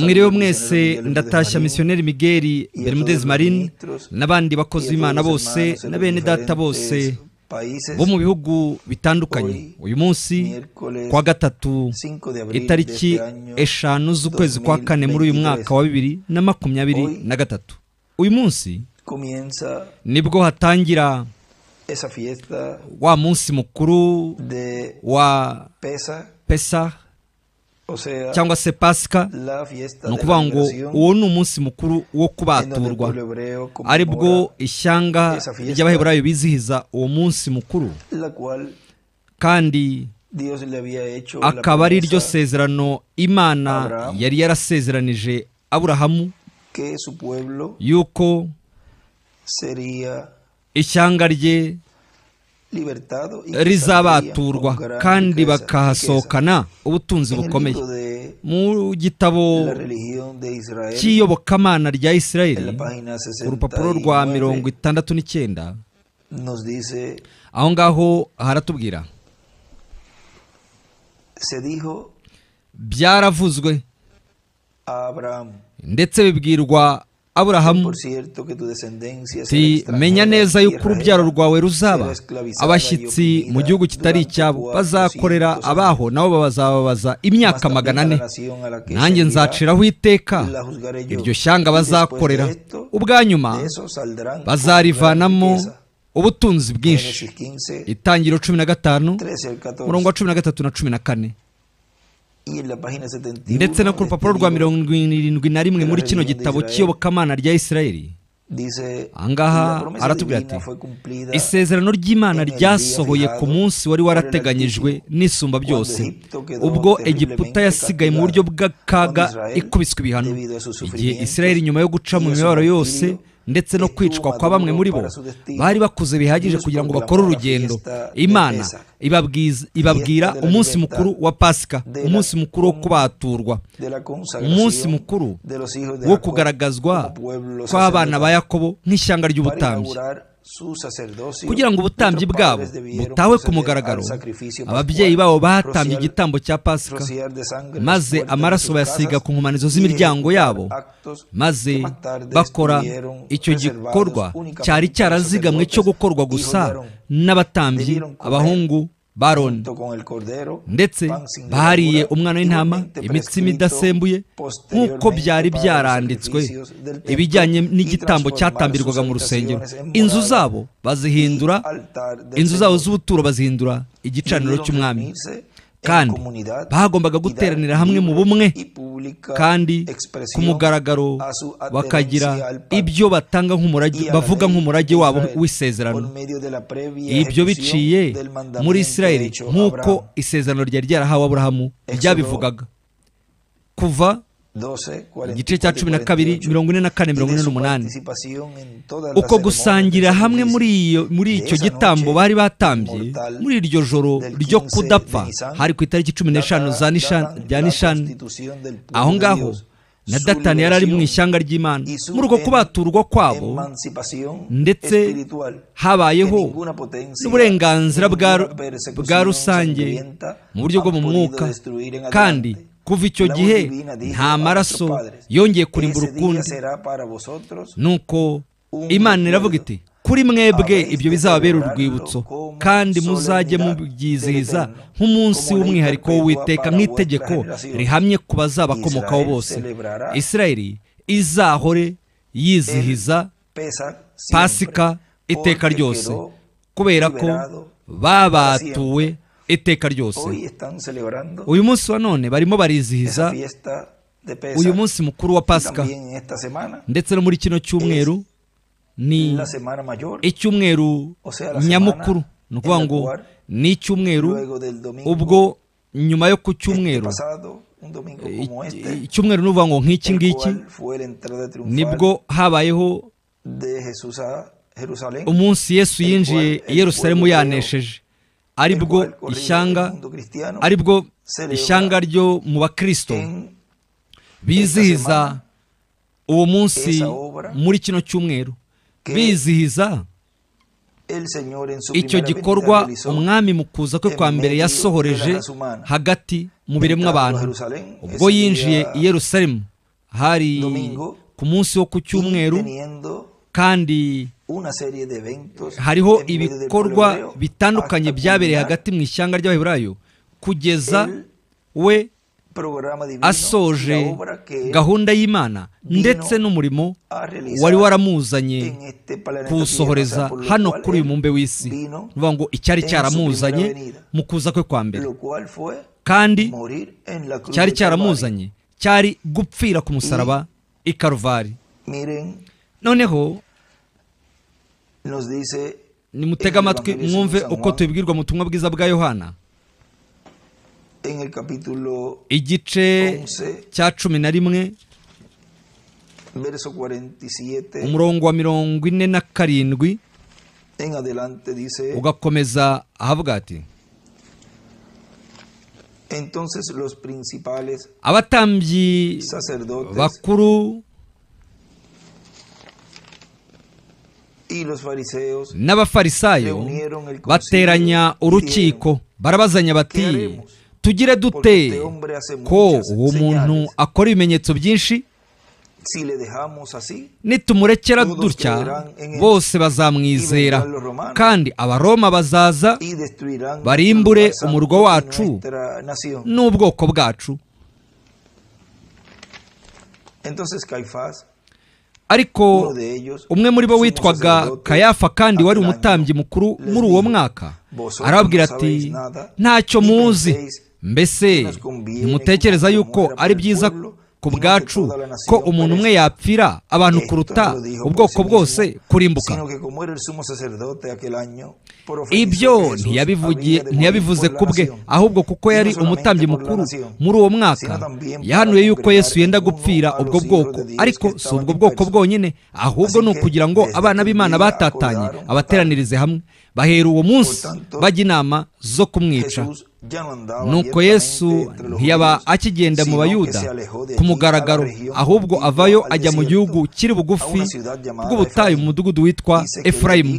mwiriwe mwese ndatashya misiyoneri migeri berimudezi marine n'abandi bakozi b'imana bose na bene data bose bo mu bihugu bitandukanye uyu munsi kwa gatatu itariki eshanu z'ukwezi kwa kane muri uyu mwaka wa bibiri na makumyabiri na gatatu uyu munsi nibwo hatangira wa munsi mukuru wa pesa cyangwa se pasika ni ukuvuga ngo uwo ni umunsi mukuru wo kubaturwa ari bwo ishyanga ry'abaheburayo bizihiza uwo munsi mukuru kandi akaba ari ryo sezerano imana yari yarasezeranije aburahamu yuko ishyanga rye rizabaturwa kandi bakahasohokana ubutunzi bukomeye mu gitabo cy'iyobokamana rya israel urupapuro rwa mirongo itandatu n'icyenda aho ngaho haratubwira byaravuzwe ndetse bibwirwa aburahamu si menya neza yuko urubyaro rwawe ruzaba abashyitsi mu gihugu kitari icyabo bazakorera abaho nabo bazababaza imyaka magana ane nanjye nzaciraho iteka iryo shyanga bazakorera ubwanyuma bazarivanamo ubutunzi bwinshi itangiro cumi na gatanu umurongo wa cumi na gatatu na cumi na kane ndetse no ku rupapuro rwa mirongo irindwi na rimwe muri kino gitabo cy'iyobokamana rya isirayeli ahangaha aratubwira ati isezerano ry'imana ryasohoye ku munsi wari warateganyijwe n'isumba byose ubwo egiputa yasigaye mu buryo bw'akaga ikubiswe ibihano igihe isirayeli nyuma yo guca mu mibabaro yose ndetse no kwicwa kwa bamwe muri bo bari bakuze bihagije kugira ngo bakore urugendo imana ibabwira umunsi mukuru wa pasika umunsi mukuru wo kubaturwa umunsi mukuru wo kugaragazwa kw'abana ba yakobo nk'ishyanga ry'ubutambyi kugira ngo ubutambyi bwabo butawe ku mugaragaro ababyeyi babo batambye igitambo cya pasika maze amaraso bayasiga ku nkomanizo z'imiryango yabo maze bakora icyo gikorwa cyari cyarazigamwe cyo gukorwa gusa n'abatambyi abahungu baroni ndetse bahariye umwana w'intama imitsima idasembuye nk'uko byari byaranditswe ibijyanye n'igitambo cyatambirwaga mu rusengero inzu zabo bazihindura inzu zabo z'ubuturo bazihindura igicaniro cy'umwami kandi bagombaga guteranira hamwe mu bumwe kandi ku mugaragaro bakagira ibyo batanga nk'umurage bavuga nk'umurage wabo w'isezerano ibyo biciye muri israel nk'uko isezerano ryari ryarahawe aburahamu ryabivugaga kuva igice cya cumi na kabiri mirongo ine na kane mirongo ine n'umunani uko gusangira hamwe muri icyo gitambo bari batambye muri iryo joro ryo kudapfa hari ku itariki cumi n'eshanu za nishani aho ngaho na datani yari ari mu ishyanga ry'imana muri uko kubaturwa kwabo ndetse habayeho n'uburenganzira bwa rusange mu buryo bwo mu mwuka kandi kuva icyo gihe nta maraso yongeye kurimbura ukundi nuko imana iravuga iti kuri mwebwe ibyo bizababera urwibutso kandi muzajye mubyizihiza nk'umunsi w'umwihariko w'uwiteka nk'itegeko rihamye ku bazabakomokaho bose israel izahore yizihiza pasika iteka ryose kubera ko babatuwe iteka ryose uyu munsi wa none barimo barizihiza uyu munsi mukuru wa pasika ndetse no muri kino cyumweru ni icyumweru nyamukuru ni ukuvuga ngo ni icyumweru ubwo nyuma yo ku cyumweru eh, eh, icyumweru ni ukuvuga ngo nk'iki ngiki nibwo habayeho umunsi yesu yinjiye i yerusalemu yanesheje ari bwo ishyanga ari ishyanga ryo mu bakristo bizihiza uwo munsi muri kino cyumweru bizihiza icyo gikorwa umwami mu kuza kwe kwa mbere yasohoreje hagati mu biremwa abantu ubwo yinjiye i yerusalemu hari ku munsi wo ku cyumweru kandi hariho ibikorwa bitandukanye byabereye hagati mu ishyanga ry'abaheburayo kugeza we asoje gahunda y'imana ndetse n'umurimo wari waramuzanye kuwusohoreza hano kuri uyu mumbe w'isi bivuga ngo icyari cyaramuzanye mu kuza kwe kwa mbere kandi cyari cyaramuzanye cyari gupfira ku musaraba i karuvari noneho nimutege amatwi mwumve uko tubibwirwa mu butumwa bwiza bwa yohana igice cya cumi na rimwe umurongo wa mirongo ine na karindwi ugakomeza ahavuga ati abatambyi bakuru n'abafarisayo bateranya urukiko barabazanya bati tugire dute ko uwo muntu akora ibimenyetso byinshi nitumurekera dutya bose bazamwizera kandi abaroma bazaza barimbure umurwa wacu n'ubwoko bwacu ariko umwe muri bo witwaga kayafa kandi wari umutambyi mukuru muri uwo mwaka arababwira ati ntacyo muzi mbese ntimutekereza yuko ari byiza ku bwacu ko umuntu umwe yapfira abantu kuruta ubwoko bwose kurimbuka ibyo ntiyabivuze ku bwe ahubwo kuko yari umutambyi mukuru muri uwo mwaka yahanuye yuko yesu yenda gupfira ubwo bwoko ariko si ubwo bwoko bwonyine ahubwo ni ukugira ngo abana b'imana batatanye abateranirize hamwe bahera uwo munsi bajya inama zo kumwica nuko yesu ntiyaba akigenda mu bayuda ku mugaragaro ahubwo avayo ajya mu gihugu kiri bugufi bw'ubutayu mu mudugudu witwa efurayimu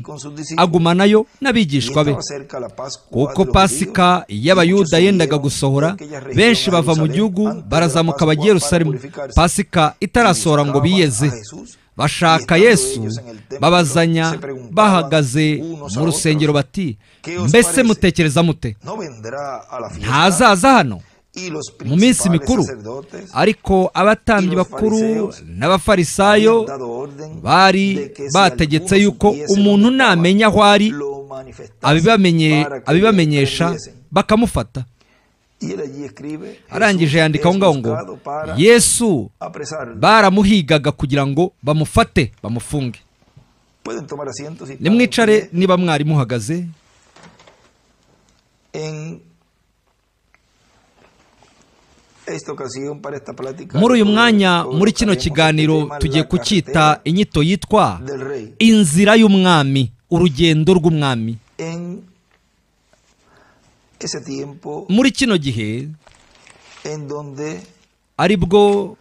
agumanayo n'abigishwa be kuko pasika y'abayuda yendaga gusohora benshi bava mu gihugu barazamuka bagiye Yerusalemu. pasika itarasohora ngo biyeze bashaka yesu babazanya bahagaze mu rusengero bati mbese mutekereza mute ntazaza hano mu minsi mikuru ariko abatambyi bakuru n'abafarisayo bari bategetse yuko umuntu namenya aho ari abibamenyesha bakamufata arangije yandikaho ngaho ngo yesu baramuhigaga kugira ngo bamufate bamufunge nimwicare niba mwari muhagaze muri uyu mwanya muri kino kiganiro tugiye kucyita inyito yitwa inzira y'umwami urugendo rw'umwami ese tiempo muri kino gihe en donde aribwo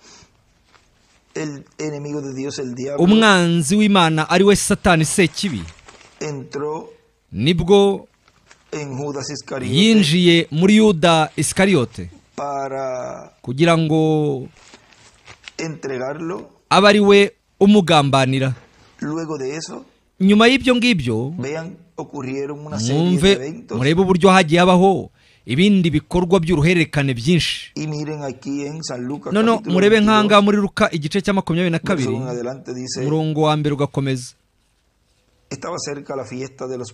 el enemigo de Dios el diablo umwanzi w'Imana ari we satani entro entró nibwo en Judas Iscariot yinjiye muri Yuda Iscariot para kugira ngo entregarlo abe ari we umugambanira luego de eso nyuma y'ibyo ocurrieron una serie de eventos murebe uburyo hagiye habaho ibindi bikorwa by'uruhererekane byinshi none murebe nk'ahangaha muri ruka igice cya makumyabiri na kabiri umurongo wa mbere ugakomeza de los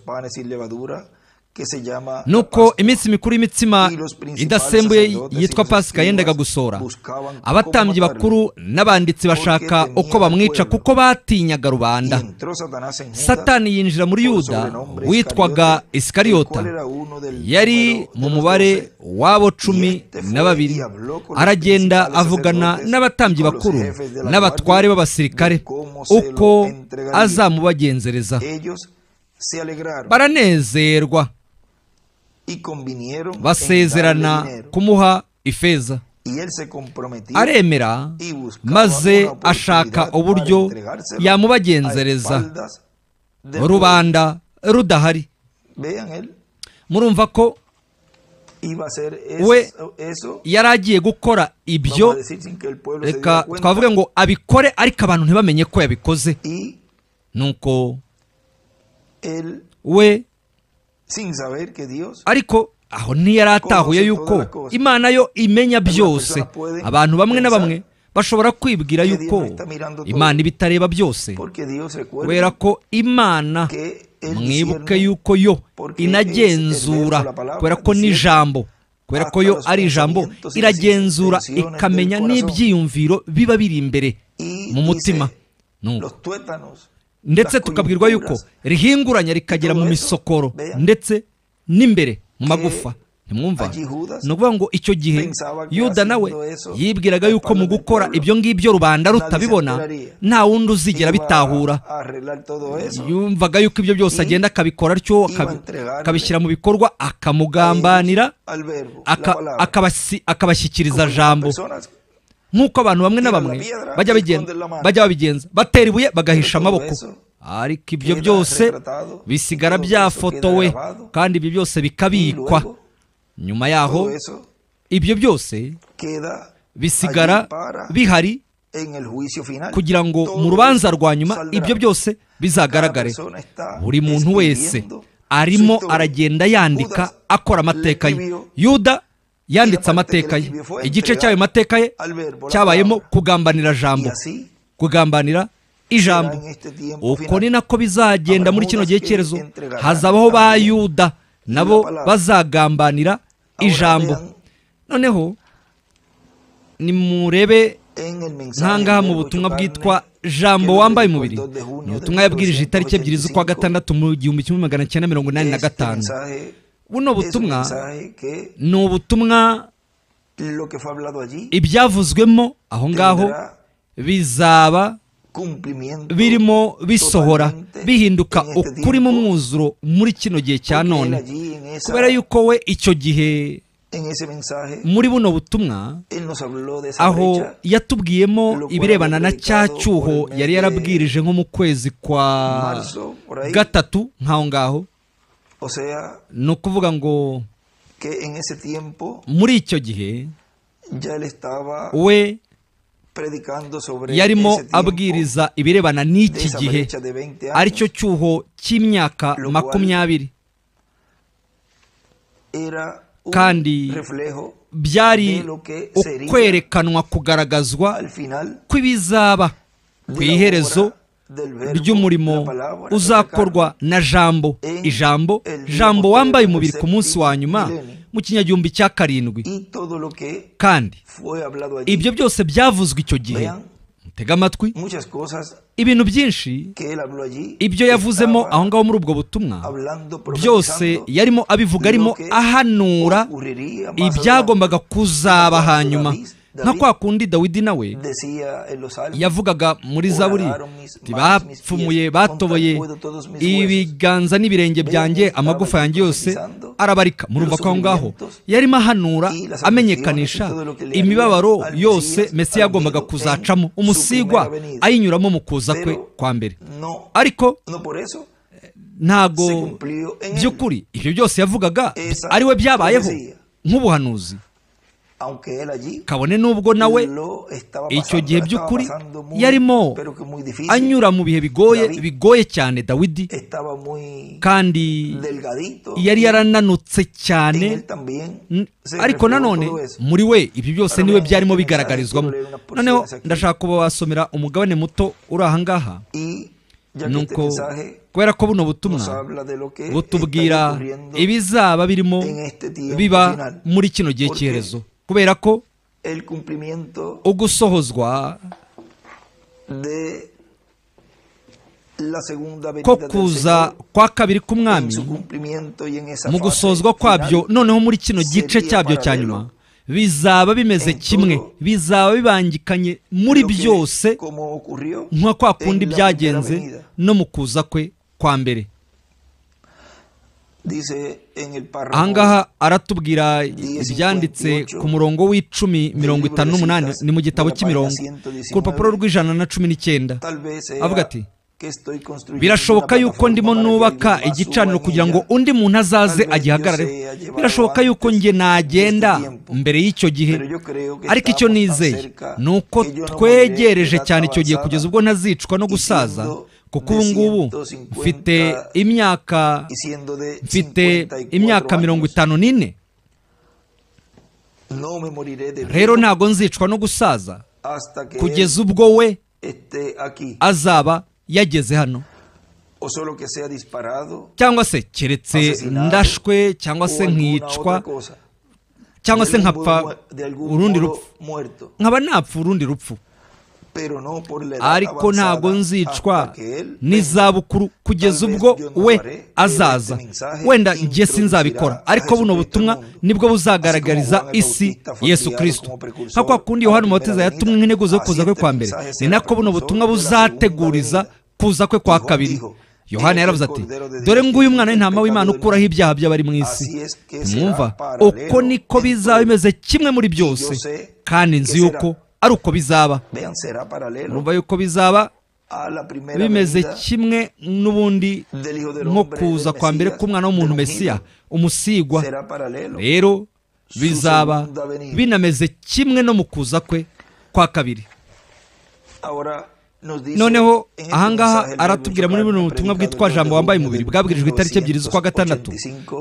nuko iminsi mikuru y'imitsima idasembuye yitwa pasika yendaga gusora abatambyi bakuru n'abanditsi bashaka uko bamwica kuko batinyaga rubanda satani yinjira muri yuda witwaga isikariyota yari mu mubare w'abo cumi na babiri aragenda avugana n'abatambyi bakuru n'abatware b'abasirikare uko azamubagenzereza baranezerwa basezerana kumuha ifeza aremera maze ashaka uburyo yamubagenzereza rubanda rudahari murumva ko we yari agiye gukora ibyo reka twavuga ngo abikore ariko abantu ntibamenye ko yabikoze nuko we ariko aho atahuye yuko imana yo imenya byose abantu bamwe na bamwe bashobora kwibwira yuko imana ibitareba byose kubera ko imana mwibuke yuko yo inagenzura kubera ko n'ijambo kubera ko yo ari ijambo iragenzura ikamenya n'ibyiyumviro biba biri imbere mu mutima ndetse tukabwirwa yuko rihinguranya rikagera mu misokoro ndetse n'imbere mu magufa ntimwumva ni ukuvuga ngo icyo gihe yuda nawe yibwiraga yuko mu gukora ibyo ngibyo rubanda rutabibona nta wundi uzigera bitahura yumvaga yuko ibyo byose hmm? agenda akabikora atyo akabishyira mu bikorwa akamugambanira akabashyikiriza jambo nk'uko abantu bamwe na bamwe bajya bajya babigenza batera ibuye bagahisha amaboko ariko ibyo byose bisigara byafotowe kandi ibyo byose bikabikwa nyuma yaho ibyo byose bisigara bihari kugira ngo mu rubanza rwa nyuma ibyo byose bizagaragare buri muntu wese arimo aragenda yandika akora amateka ye yuda yanditse amateka ye igice cy'ayo mateka ye cyabayemo kugambanira jambo kugambanira ijambo uko ni nako bizagenda muri kino gihe cyerezo hazabaho ba yuda nabo bazagambanira ijambo noneho nimurebe nkangaha mu butumwa bwitwa jambo wambaye umubiri ni ubutumwa yabwirije itariki ebyiri z'ukwa gatandatu mu gihumbi kimwe magana cyenda mirongo inani na gatanu buno butumwa ni ubutumwa ibyavuzwemo aho ngaho bizaba birimo bisohora bihinduka ukuri mu mwuzuro muri kino gihe cya none kubera yuko we icyo gihe muri buno butumwa aho yatubwiyemo ibirebana na cya cyuho yari yarabwirije nko mu kwezi kwa gatatu nk'aho ngaho o sea no kuvuga ngo que en ese tiempo muri icyo gihe ya le estaba we yarimo abwiriza ibirebana n'iki gihe aricyo cyuho cy'imyaka makumyabiri kandi byari ukwerekanwa kugaragazwa kw'ibizaba ku iherezo ry'umurimo uzakorwa na jambo ijambo jambo wambaye umubiri ku munsi wa nyuma mu kinyagihumbi cya karindwi kandi ibyo byose byavuzwe icyo gihe mutega amatwi ibintu byinshi ibyo yavuzemo aho ngaho muri ubwo butumwa byose yarimo abivuga arimo ahanura ibyagombaga kuzaba hanyuma nka kwa kundi dawidi nawe yavugaga muri zaburi bapfumuye batoboye ibiganza n'ibirenge byanjye amagufa yanjye yose arabarika murumva ko aho ngaho yarimo ahanura amenyekanisha imibabaro yose mesiya yagombaga kuzacamo umusigwa ayinyuramo mu kuza kwe kwa mbere ariko ntago by'ukuri ibyo byose yavugaga ari we byabayeho nk'ubuhanuzi kabone nubwo nawe icyo gihe by'ukuri yarimo anyura mu bihe bigoye bigoye cyane dawidi kandi yari yarananutse cyane ariko nanone muri we ibi byose niwe byarimo bigaragarizwamo noneho ndashaka kuba wasomera umugabane muto uri ahangaha nuko kubera ko buno butumwa butubwira ibizaba birimo biba muri kino gihe cyerezo kubera ko ugusohozwa ko kuza kwa kabiri k'umwami mu gusozwa kwabyo noneho muri kino gice cyabyo cya nyuma bizaba bimeze kimwe bizaba bibangikanye muri byose nka kwa kundi byagenze no mu kuza kwe kwa mbere ahangaha aratubwira ibyanditse ku murongo w'icumi mirongo itanu n'umunani ni mu gitabo cy'imirongo ku rupapuro rw'ijana na cumi n'icyenda avuga ati birashoboka yuko ndimo nubaka igicaniro kugira ngo undi muntu azaze agihagarareho birashoboka yuko njye nagenda mbere y'icyo gihe ariko icyo nizeye ni uko twegereje cyane icyo gihe kugeza ubwo ntazicwa no gusaza kuko ubu ngubu mfite imyaka mfite imyaka mirongo itanu n'ine rero ntabwo nzicwa no gusaza kugeza ubwo we azaba yageze hano cyangwa se keretse ndashwe cyangwa se nkicwa cyangwa se nkapfa urundi rupfu nkaba napfa urundi rupfu ariko ntabwo nzicwa n'izabukuru kugeza ubwo we azaza wenda njye sinzabikora ariko buno butumwa nibwo buzagaragariza isi yesu Kristo nka kwa kundi yohani mubatiza yatumwe intego zo kuza kwe kwa mbere ni nako buno butumwa buzateguriza kuza kwe kwa kabiri yohani yaravuze ati dore nguyu umwana w'intama w'imana ukuraho ibyaha by'abari mu isi mwumva uko niko bizaba bimeze kimwe muri byose kandi nzi yuko ari uko bizaba urumva yuko bizaba bimeze kimwe n'ubundi nko kuza kwa mbere k'umwana w'umuntu mesiya umusigwa rero bizaba binameze kimwe no mu kuza kwe kwa kabiri noneho ahangaha aratubwira muri buno butumwa bwitwa jambo wambaye umubiri bwabwirijwe itariki ebyiri z'ukwa gatandatu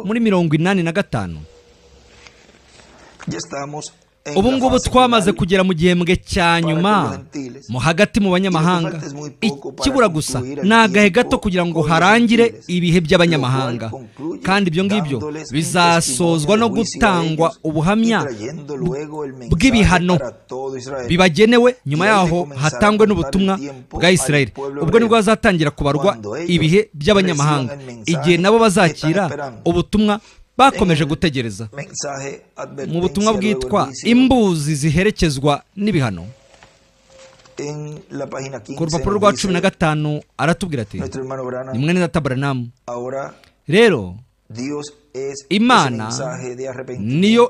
muri mirongo inani na gatanu ubu ngubu twamaze kugera mu gihembwe cya nyuma mu hagati mu banyamahanga ikibura gusa ni agahe gato kugira ngo harangire ibihe by'abanyamahanga kandi ibyo ngibyo bizasozwa no gutangwa ubuhamya bw'ibihano bibagenewe nyuma yaho hatangwe n'ubutumwa bwa israel ubwo nibwo hazatangira kubarwa ibihe by'abanyamahanga igihe nabo bazakira ubutumwa bakomeje gutegereza mu butumwa bwitwa imbuzi ziherekezwa n'ibihano ku rupapuro rwa cumi na gatanu aratubwira ati ni mwene data baranamu rero imana niyo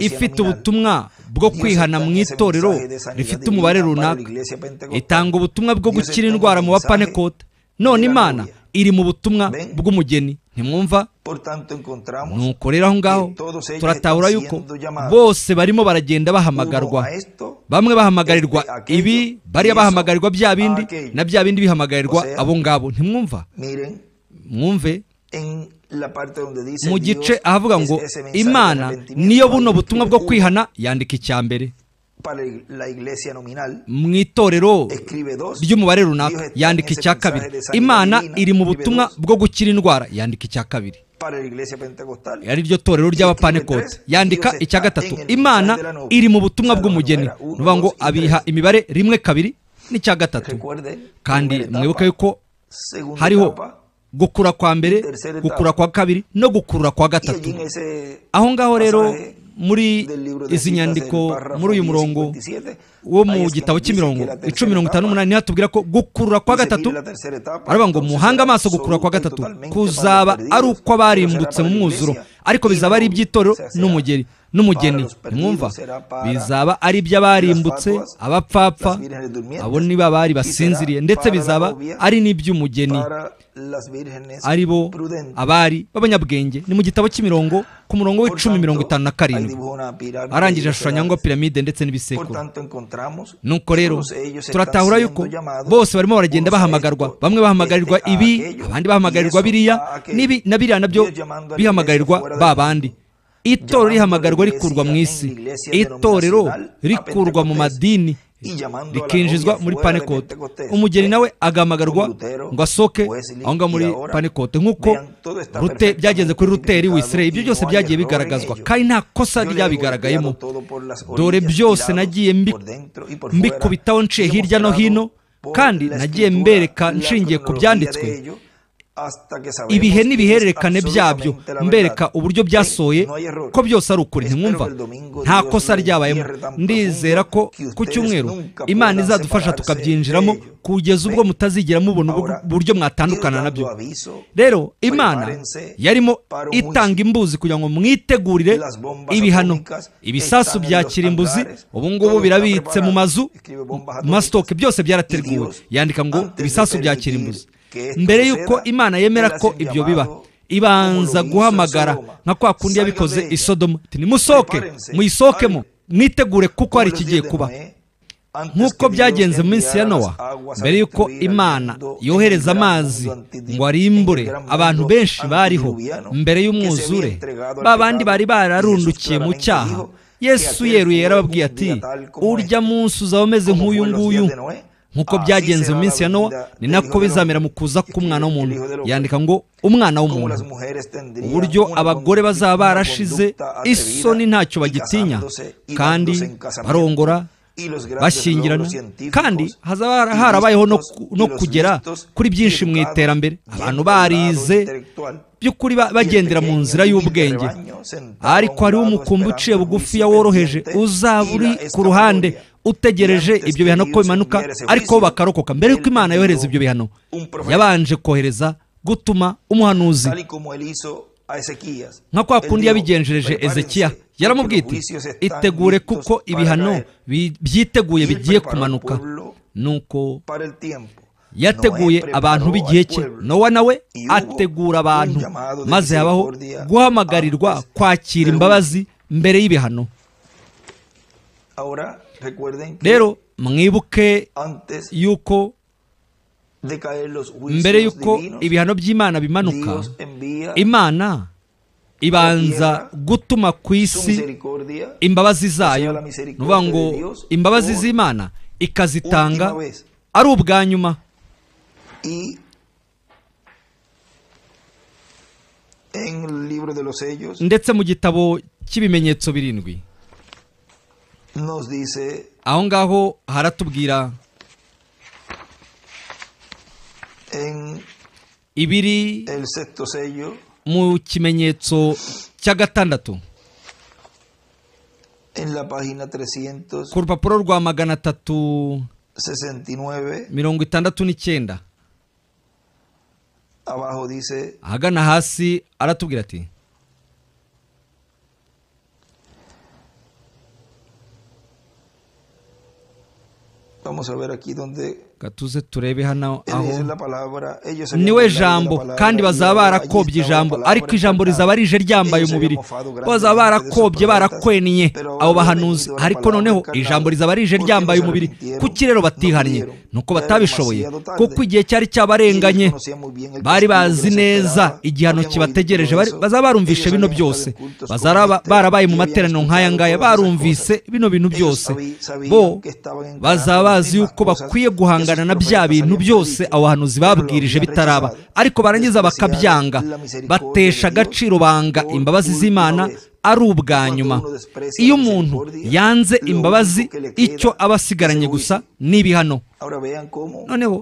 ifite ubutumwa bwo kwihana mu itorero rifite umubare runaka itanga ubutumwa bwo gukira indwara mu bapanekota none imana iri mu butumwa bw'umugeni ntimwumva nuko rero aho ngaho turatahura yuko bose barimo baragenda bahamagarwa bamwe bahamagarirwa ibi bariya bahamagarirwa bya bindi na bya bindi bihamagarirwa abo ngabo ntimwumva mwumve mu gice ahavuga ngo imana niyo buno butumwa bwo kwihana yandika icya mbere para la iglesia nominal mu itorero ry'umubare runaka yandika icya kabiri imana iri mu butumwa bwo gukira indwara yandika icya kabiri ari ryo torero ry'abapanekoti yandika icya gatatu imana iri mu butumwa bw'umugeni ni ngo abiha imibare rimwe kabiri n'icya gatatu kandi mwibuke yuko hariho gukura kwa mbere gukura kwa kabiri no gukura kwa gatatu aho ngaho rero muri izi nyandiko muri uyu murongo wo mu gitabo cy'imirongo icumi mirongo itanu n'umunani niho tubwira ko gukurura kwa gatatu baravuga ngo muhange amaso gukurura kwa gatatu kuzaba ari uko barimbutse mu mwuzuro ariko bizaba ari iby'itorero n'umugeri n'umugeni mwumva bizaba ari iby'abarimbutse abapfapfa abo niba bari basinziriye ndetse bizaba ari n'iby'umugeni ari bo abari b'abanyabwenge ni mu gitabo cy'imirongo ku murongo w'icumi mirongo itanu na karindwi arangije ashushanya ngo piramide ndetse n'ibisekuru nuko rero turatahura yuko bose barimo baragenda bahamagarwa bamwe bahamagarirwa ibi abandi bahamagarirwa biriya n'ibi na biriya nabyo bihamagarirwa ba bandi itorero rihamagarwa rikurwa mu isi itorero rikurwa mu madini rikinjizwa muri panekote umugeni eh, nawe agahamagarwa ngo asoke aho ngaho muri panikote nk'uko byagenze kuri ruteri wisire ibyo byose byagiye bigaragazwa kandi nta kosa ryabigaragayemo dore byose nagiye mbikubitaho nciye hirya no hino kandi nagiye mbereka nshingiye ku byanditswe ibihe n'ibihererekane byabyo mbereka uburyo byasohoye ko byose ari ukuri ntimwumva nta kosa ryabayemo ndizera ko ku cyumweru imana izadufasha tukabyinjiramo kugeza ubwo mutazigera mubona uburyo mwatandukana nabyo rero imana yarimo itanga imbuzi kugira ngo mwitegurire ibihano ibisasu bya kirimbuzi ubungubu birabitse mu mazu mu masitoke byose byarateguwe yandika ngo ibisasu bya kirimbuzi mbere y'uko imana yemera ko ibyo biba ibanza guhamagara nka kwa kundi yabikoze isodomo nimusohoke muyisohokemo mwitegure kuko hari ikigiye kuba nk'uko byagenze mu minsi ya nowa mbere y'uko imana yohereza amazi ngo arimbure abantu benshi bariho mbere y'umwuzure b’abandi bari bararundukiye mu cyaha yesu yeruye yarababwiye ati urya munsi uzaba umeze nk'uyu nguyu nk'uko ah, byagenze mu minsi ya nowa ni nako bizamera mu kuza k'umwana w'umuntu yandika ngo umwana w'umuntu uburyo abagore bazaba barashize isoni ntacyo bagitinya kandi barongora bashingirana kandi hazaba harabayeho no kugera kuri byinshi mu iterambere abantu barize by'ukuri bagendera mu nzira y'ubwenge ariko hariho umukumbi uciye bugufi ya woroheje uzaba uri ku ruhande utegereje ibyo bihano ko bimanuka ariko bakarokoka mbere y'uko imana yohereza ibyo bihano yabanje kohereza gutuma umuhanuzi nka kwa kundi yabigenjereje ezekiya yaramubwiye iti itegure kuko ibihano byiteguye bigiye kumanuka nuko yateguye abantu b'igihe cye nowa nawe ategura abantu maze habaho guhamagarirwa kwakira imbabazi mbere y'ibihano rero mwibuke yuko mbere y'uko ibihano by'imana bimanuka imana ibanza gutuma ku isi imbabazi zayo ni ngo imbabazi z'imana ikazitanga ari ubwa nyuma ndetse mu gitabo cy'ibimenyetso birindwi aho ngaho haratubwira en ibiri el sexto sello muy kimenyetso cy'agatandatu en la página 300 por por rwa magana 69 mirongo itandatu n'icyenda abajo dice a hasi vamos a ver aquí donde gatuze turebe hano aho niwe jambo kandi bazaba barakobye ijambo ariko ijambo rizaba rije ryambaye umubiri bazaba barakobye barakwennye abo bahanuzi ariko noneho ijambo rizaba rije ryambaye umubiri kuki rero batihannye nuko batabishoboye kuko igihe cyari cyabarenganye bari bazi neza igihano kibategereje bazaba barumvishe bino byose bazaba barabaye mu materaniro nk'aya ngaya barumvise bino bintu byose bo bazaba bazi yuko bakwiye guhangana guhangana na bya bintu byose abahanuzi babwirije bitaraba ariko barangiza bakabyanga batesha agaciro banga imbabazi z'imana ari ubwa nyuma iyo umuntu yanze imbabazi icyo aba asigaranye gusa n'ibihano noneho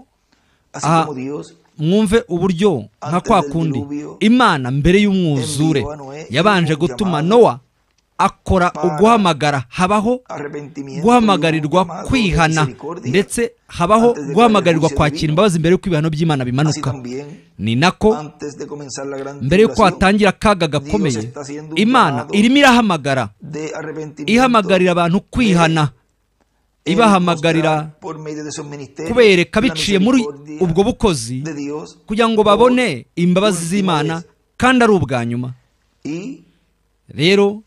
aha mwumve uburyo nka kwa kundi imana mbere y'umwuzure yabanje gutuma nowa akora uguhamagara habaho guhamagarirwa kwihana ndetse habaho guhamagarirwa kwakira imbabazi mbere y'uko ibihano by'imana bimanuka ni nako mbere y'uko hatangira kaga gakomeye imana irimo irahamagara ihamagarira abantu kwihana ibahamagarira kubereka biciye muri ubwo bukozi kugira ngo babone imbabazi z'imana kandi ari ubwa nyuma rero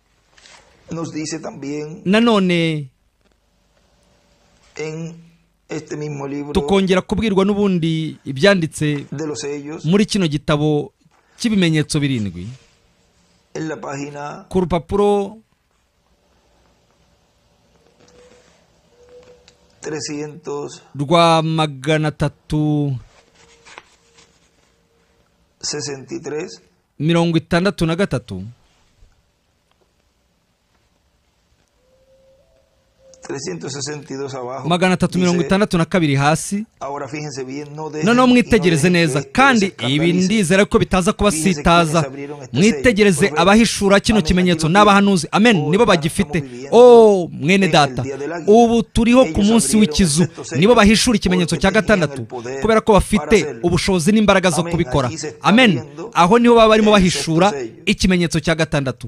Nos dice también nanone en este mismo libro tukongera kubwirwa n'ubundi ibyanditse muri kino gitabo cy'ibimenyetso birindwi página rupapuro 300 rwa magana atatu mirongo itandatu na gatatu magana atatu mirongo itandatu na kabiri hasi noneho mwitegereze neza kandi ibi ndizera ko bitaza kubasitaza mwitegereze abahishura kino kimenyetso n'abahanuzi amen nibo bagifite oh mwene data ubu turiho ku munsi w'ikizu nibo bahishura ikimenyetso cya gatandatu kubera ko bafite ubushobozi n'imbaraga zo kubikora amen aho niho baba barimo bahishura ikimenyetso cya gatandatu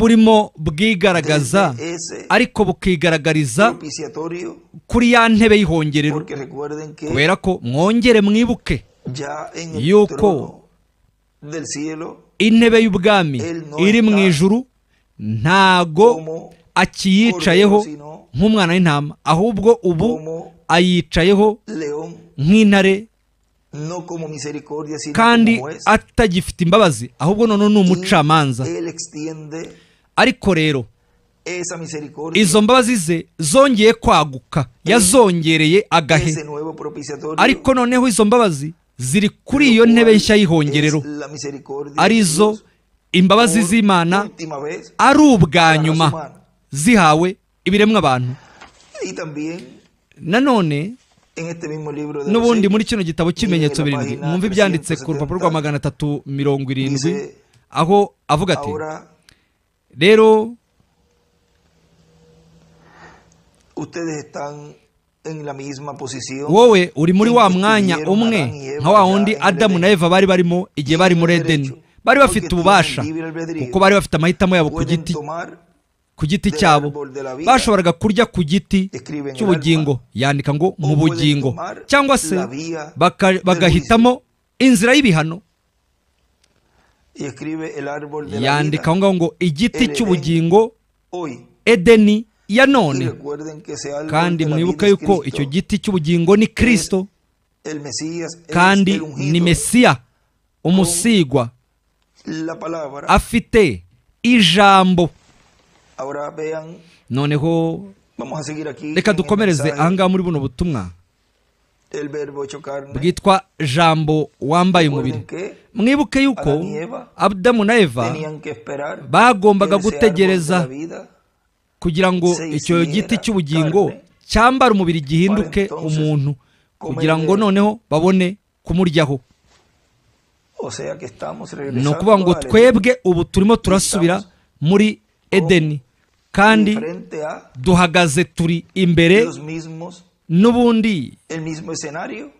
burimo bwigaragaza ariko bukigaragariza kuri ya ntebe y'ihongerero kubera ko mwongere mwibuke yuko intebe y'ubwami iri mu ijuru ntago akiyicayeho nk'umwana w'intama ahubwo ubu ayicayeho nk'intare kandi atagifite imbabazi ahubwo noneho ni umucamanza ariko rero izo mbabazi ze zongeye kwaguka yazongereye agahe ariko noneho izo mbabazi ziri kuri iyo ntebe nshya y'ihongerero arizo imbabazi z'imana ari ubwa nyuma zihawe ibiremwa abantu nanone n'ubundi muri kino gitabo cy'ibimenyetso birindwi mwumva ibyanditse ku rupapuro rwa magana atatu mirongo irindwi aho avuga ati rero wowe uri muri wa mwanya umwe nka wa wundi adamu na eva bari barimo igihe bari muri edeni bari bafite ububasha kuko bari bafite amahitamo yabo ku giti ku giti cyabo bashoboraga kurya ku giti cy'ubugingo yandika ngo mu bugingo cyangwa se bagahitamo inzira y'ibihano yandika aho ngaho ngo igiti cy'ubugingo edeni ya none kandi mwibuke yuko icyo giti cy'ubugingo ni kirisito kandi ni mesiya umusigwa afite ijambo noneho reka dukomereze ahangaha muri buno butumwa bwitwa jambo wambaye umubiri mwibuke yuko Adamu na eva bagombaga gutegereza kugira ngo icyo giti cy'ubugingo cyambara umubiri gihinduke umuntu kugira ngo noneho babone kumuryaho ni ukuvuga ngo twebwe ubu turimo turasubira muri edeni kandi duhagaze turi imbere n'ubundi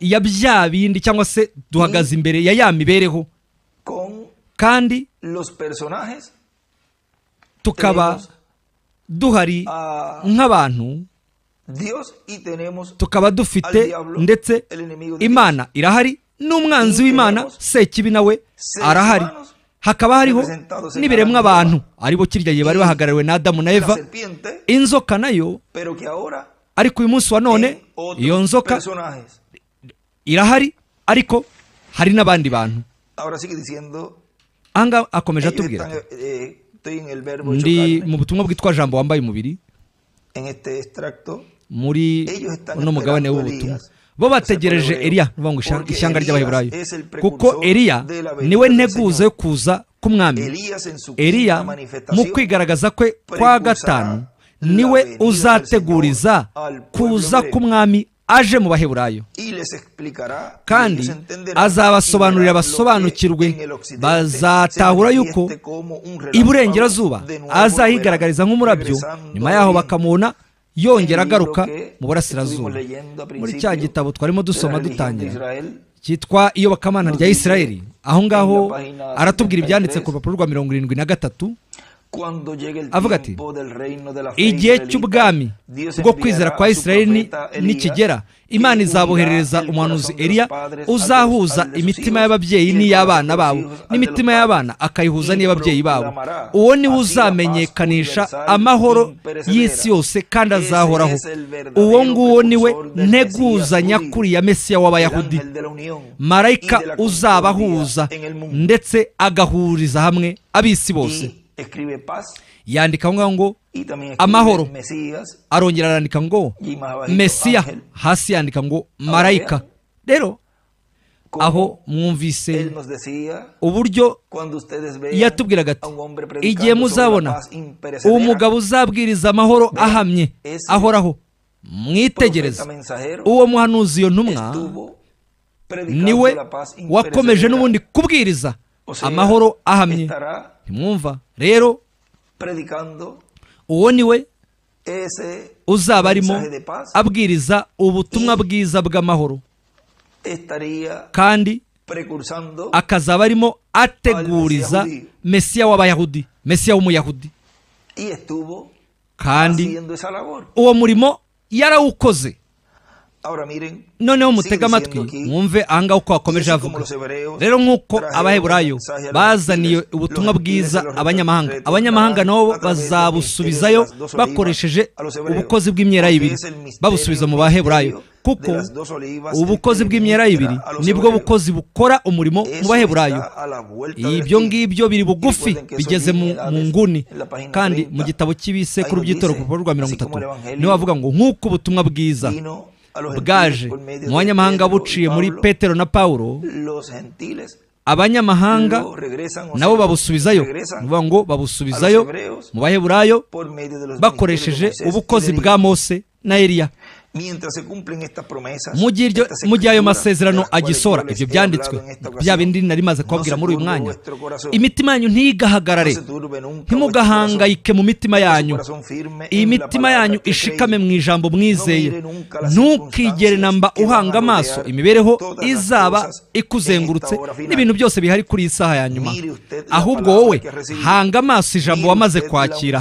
ya bya bindi cyangwa se duhagaze imbere ya ya mibereho kandi tukaba duhari nk'abantu tukaba dufite ndetse imana irahari n'umwanzi w'imana sekibi nawe arahari hakaba hariho n'ibiremwa abantu aribo kirya gihe bari bahagarariwe na adamu na eva inzoka nayo ariko uyu munsi wa none iyo nzoka irahari ariko hari n'abandi bantu aha akomeje atubwira eh, ndi mu butumwa bwitwa jambo wambaye umubiri muri uno mugabane w'ubutumwa bo bategereje eriya ngo ishyanga ry'abaheburayo kuko Eliya niwe nteguza yo kuza k'umwami Eliya mu kwigaragaza kwe kwa gatanu niwe uzateguriza kuza k'umwami aje mu baheburayo kandi azabasobanurira basobanukirwe bazatahura yuko iburengerazuba azayigaragariza nk'umurabyo nyuma yaho bakamubona yongera agaruka mu burasirazuba muri cya gitabo twarimo dusoma dutangira cyitwa iyobokamana rya israel aho ngaho aratubwira ibyanditse ku rupapuro rwa mirongo irindwi na gatatu avuga ati igihe cy'ubwami bwo kwizera kwa israel nikigera imana izaboherereza umuhanuzi Eliya uzahuza imitima y'ababyeyi n'iy'abana babo n'imitima y'abana akayihuza n'iy'ababyeyi babo uwo niwe uzamenyekanisha amahoro y'isi yose kandi azahoraho uwo nguwo niwe nteguzanya nyakuri ya mesiya w'abayahudi marayika uzabahuza ndetse agahuriza hamwe ab'isi bose escribe paz yandika aho ngaho ngo amahoro arongera arandika ngo mesiya hasi yandika ngo marayika rero aho mwumvise uburyo yatubwiraga ati igihe muzabona umugabo uzabwiriza amahoro ahamye ahoraho mwitegereze uwo muhanuzi iyo ntumwa niwe wakomeje n'ubundi kubwiriza amahoro ahamye ntimwumva rero uwo ni we uzaba arimo abwiriza ubutumwa bwiza bw'amahoro kandi akazaba arimo ateguriza mesiya w'abayahudi mesiya w'umuyahudi kandi uwo murimo yarawukoze noneho mutege amatwi mwumve ahangaha uko hakomeje havuga rero nk'uko abaheburayo bazaniye ubutumwa bwiza abanyamahanga abanyamahanga nabo bazabusubizayo bakoresheje ubukozi bw'imyera ibiri babusubiza mu baheburayo kuko ubukozi bw'imyera ibiri nibwo bukozi bukora umurimo mu baheburayo ibyo ngibyo biri bugufi bigeze mu nguni kandi mu gitabo cy'ibisekuru by'itora ku rupapuro rwa mirongo itatu niho bavuga ngo nk'uko ubutumwa bwiza bwaje mu banyamahanga buciye muri petero na pawulo abanyamahanga nabo babusubizayo bivuga ngo babusubizayo mu baheburayo bakoresheje ubukozi bwa mose na eriya mu mujye ayo masezerano agisora ibyo byanditswe bya bindi nari maze kubabwira muri uyu mwanya imitima yanyu ntigahagarare ntimugahangayike mu mitima yanyu iyi mitima yanyu ishikame mu ijambo mwizeye ntukigere namba uhanga amaso imibereho izaba ikuzengurutse n'ibintu byose bihari kuri iyi saha ya nyuma ahubwo wowe hanga amaso ijambo wamaze kwakira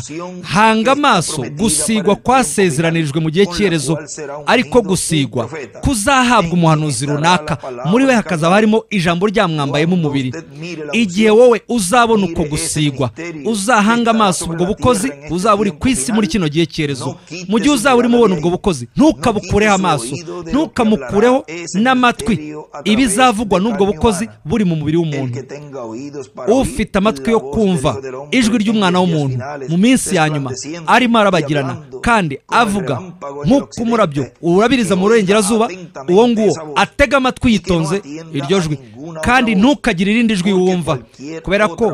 hanga amaso gusigwa kwasezeranijwe mu gihe cy'iherezo Um ariko gusigwa kuzahabwa umuhanuzi runaka muri we hakazaba harimo ijambo ryamwambayemo umubiri igihe wowe uzabona uko gusigwa uzahanga amaso ubwo bukozi uzaba uri ku isi muri kino gihe cyerezo mu gihe uzaba urimo ubona ubwo bukozi ntukabukureho amaso ntukamukureho n'amatwi ibizavugwa n'ubwo bukozi buri mu mubiri w'umuntu ufite amatwi yo kumva ijwi ry'umwana w'umuntu mu minsi ya nyuma arimo arabagirana kandi avuga nk'uko umurabyo byo urabiriza mu burengerazuba uwo nguwo atega amatwi yitonze iryo jwi kandi ntukagire irindi jwi wumva kubera ko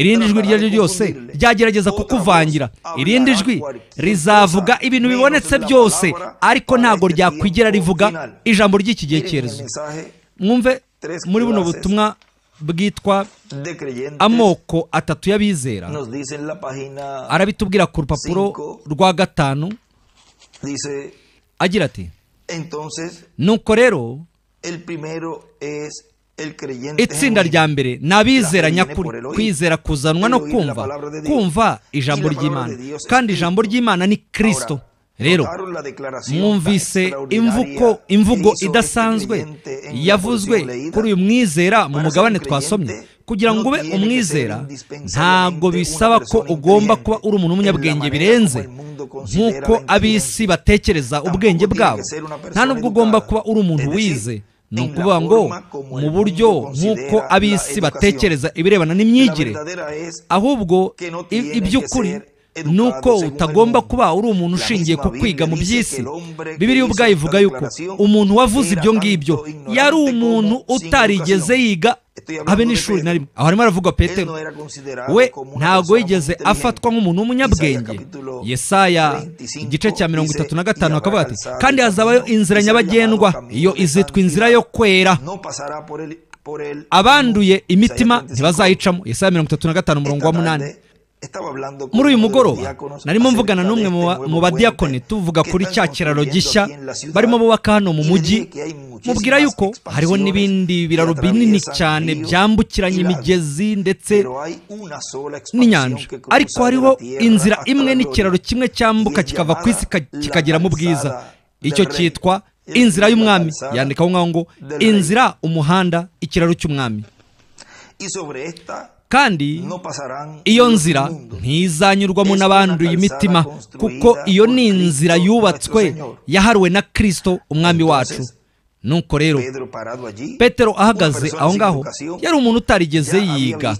irindi jwi iryo ari ryo ryose ryagerageza kukuvangira irindi jwi rizavuga ibintu bibonetse byose ariko ntabwo ryakwigera rivuga ijambo ry'iki gihe cyerezo mwumve muri buno butumwa bwitwa amoko atatu y'abizera arabitubwira ku rupapuro rwa gatanu agira ati nuko rero itsinda rya mbere ni abizera nyakuri kwizera kuzanwa no kumva kumva ijambo ry'imana kandi ijambo ry'imana ni kirisito rero mwumvise imvugo idasanzwe yavuzwe kuri uyu mwizera mu mugabane twasomye kugira ngo ube umwizera ntabwo bisaba ko ugomba kuba uri umuntu w'umunyabwenge birenze nk'uko ab'isi batekereza ubwenge bwabo nta nubwo ugomba kuba uri umuntu wize ni ukuvuga ngo mu buryo nk'uko ab'isi batekereza ibirebana n'imyigire ahubwo iby'ukuri ni uko utagomba kuba uri umuntu ushingiye ku kwiga mu by'isi bibiriya ubwayo ivuga yuko umuntu wavuze ibyo ngibyo yari umuntu utarigeze yiga habe n'ishuri na rimwe aho arimo aravuga petero we ntabwo yigeze afatwa nk'umuntu w'umunyabwenge yesaya igice cya mirongo itatu na gatanu akavuga ati kandi hazabayo inzira nyabagendwa iyo izitwa inzira yo kwera abanduye imitima ntibazayicamo yesaya mirongo itatu na gatanu umurongo wa munani muri uyu mugoroba narimo mvugana n'umwe mu badiyakoni tuvuga kuri cya kiraro gishya barimo bubaka hano mu mujyi mubwira yuko hariho n'ibindi biraro binini cyane byambukiranya imigezi ndetse n'inyanja ariko hariho inzira imwe n'ikiraro kimwe cyambuka kikava ku isi kikagera mu bwiza icyo cyitwa inzira y'umwami yandikaho ngaho ngo inzira umuhanda ikiraro cy'umwami kandi iyo nzira ntizanyurwamo n'abanduye imitima kuko iyo ni inzira yubatswe yahariwe na kirisito umwami wacu nuko rero petero ahagaze aho ngaho yari umuntu utarigeze yiga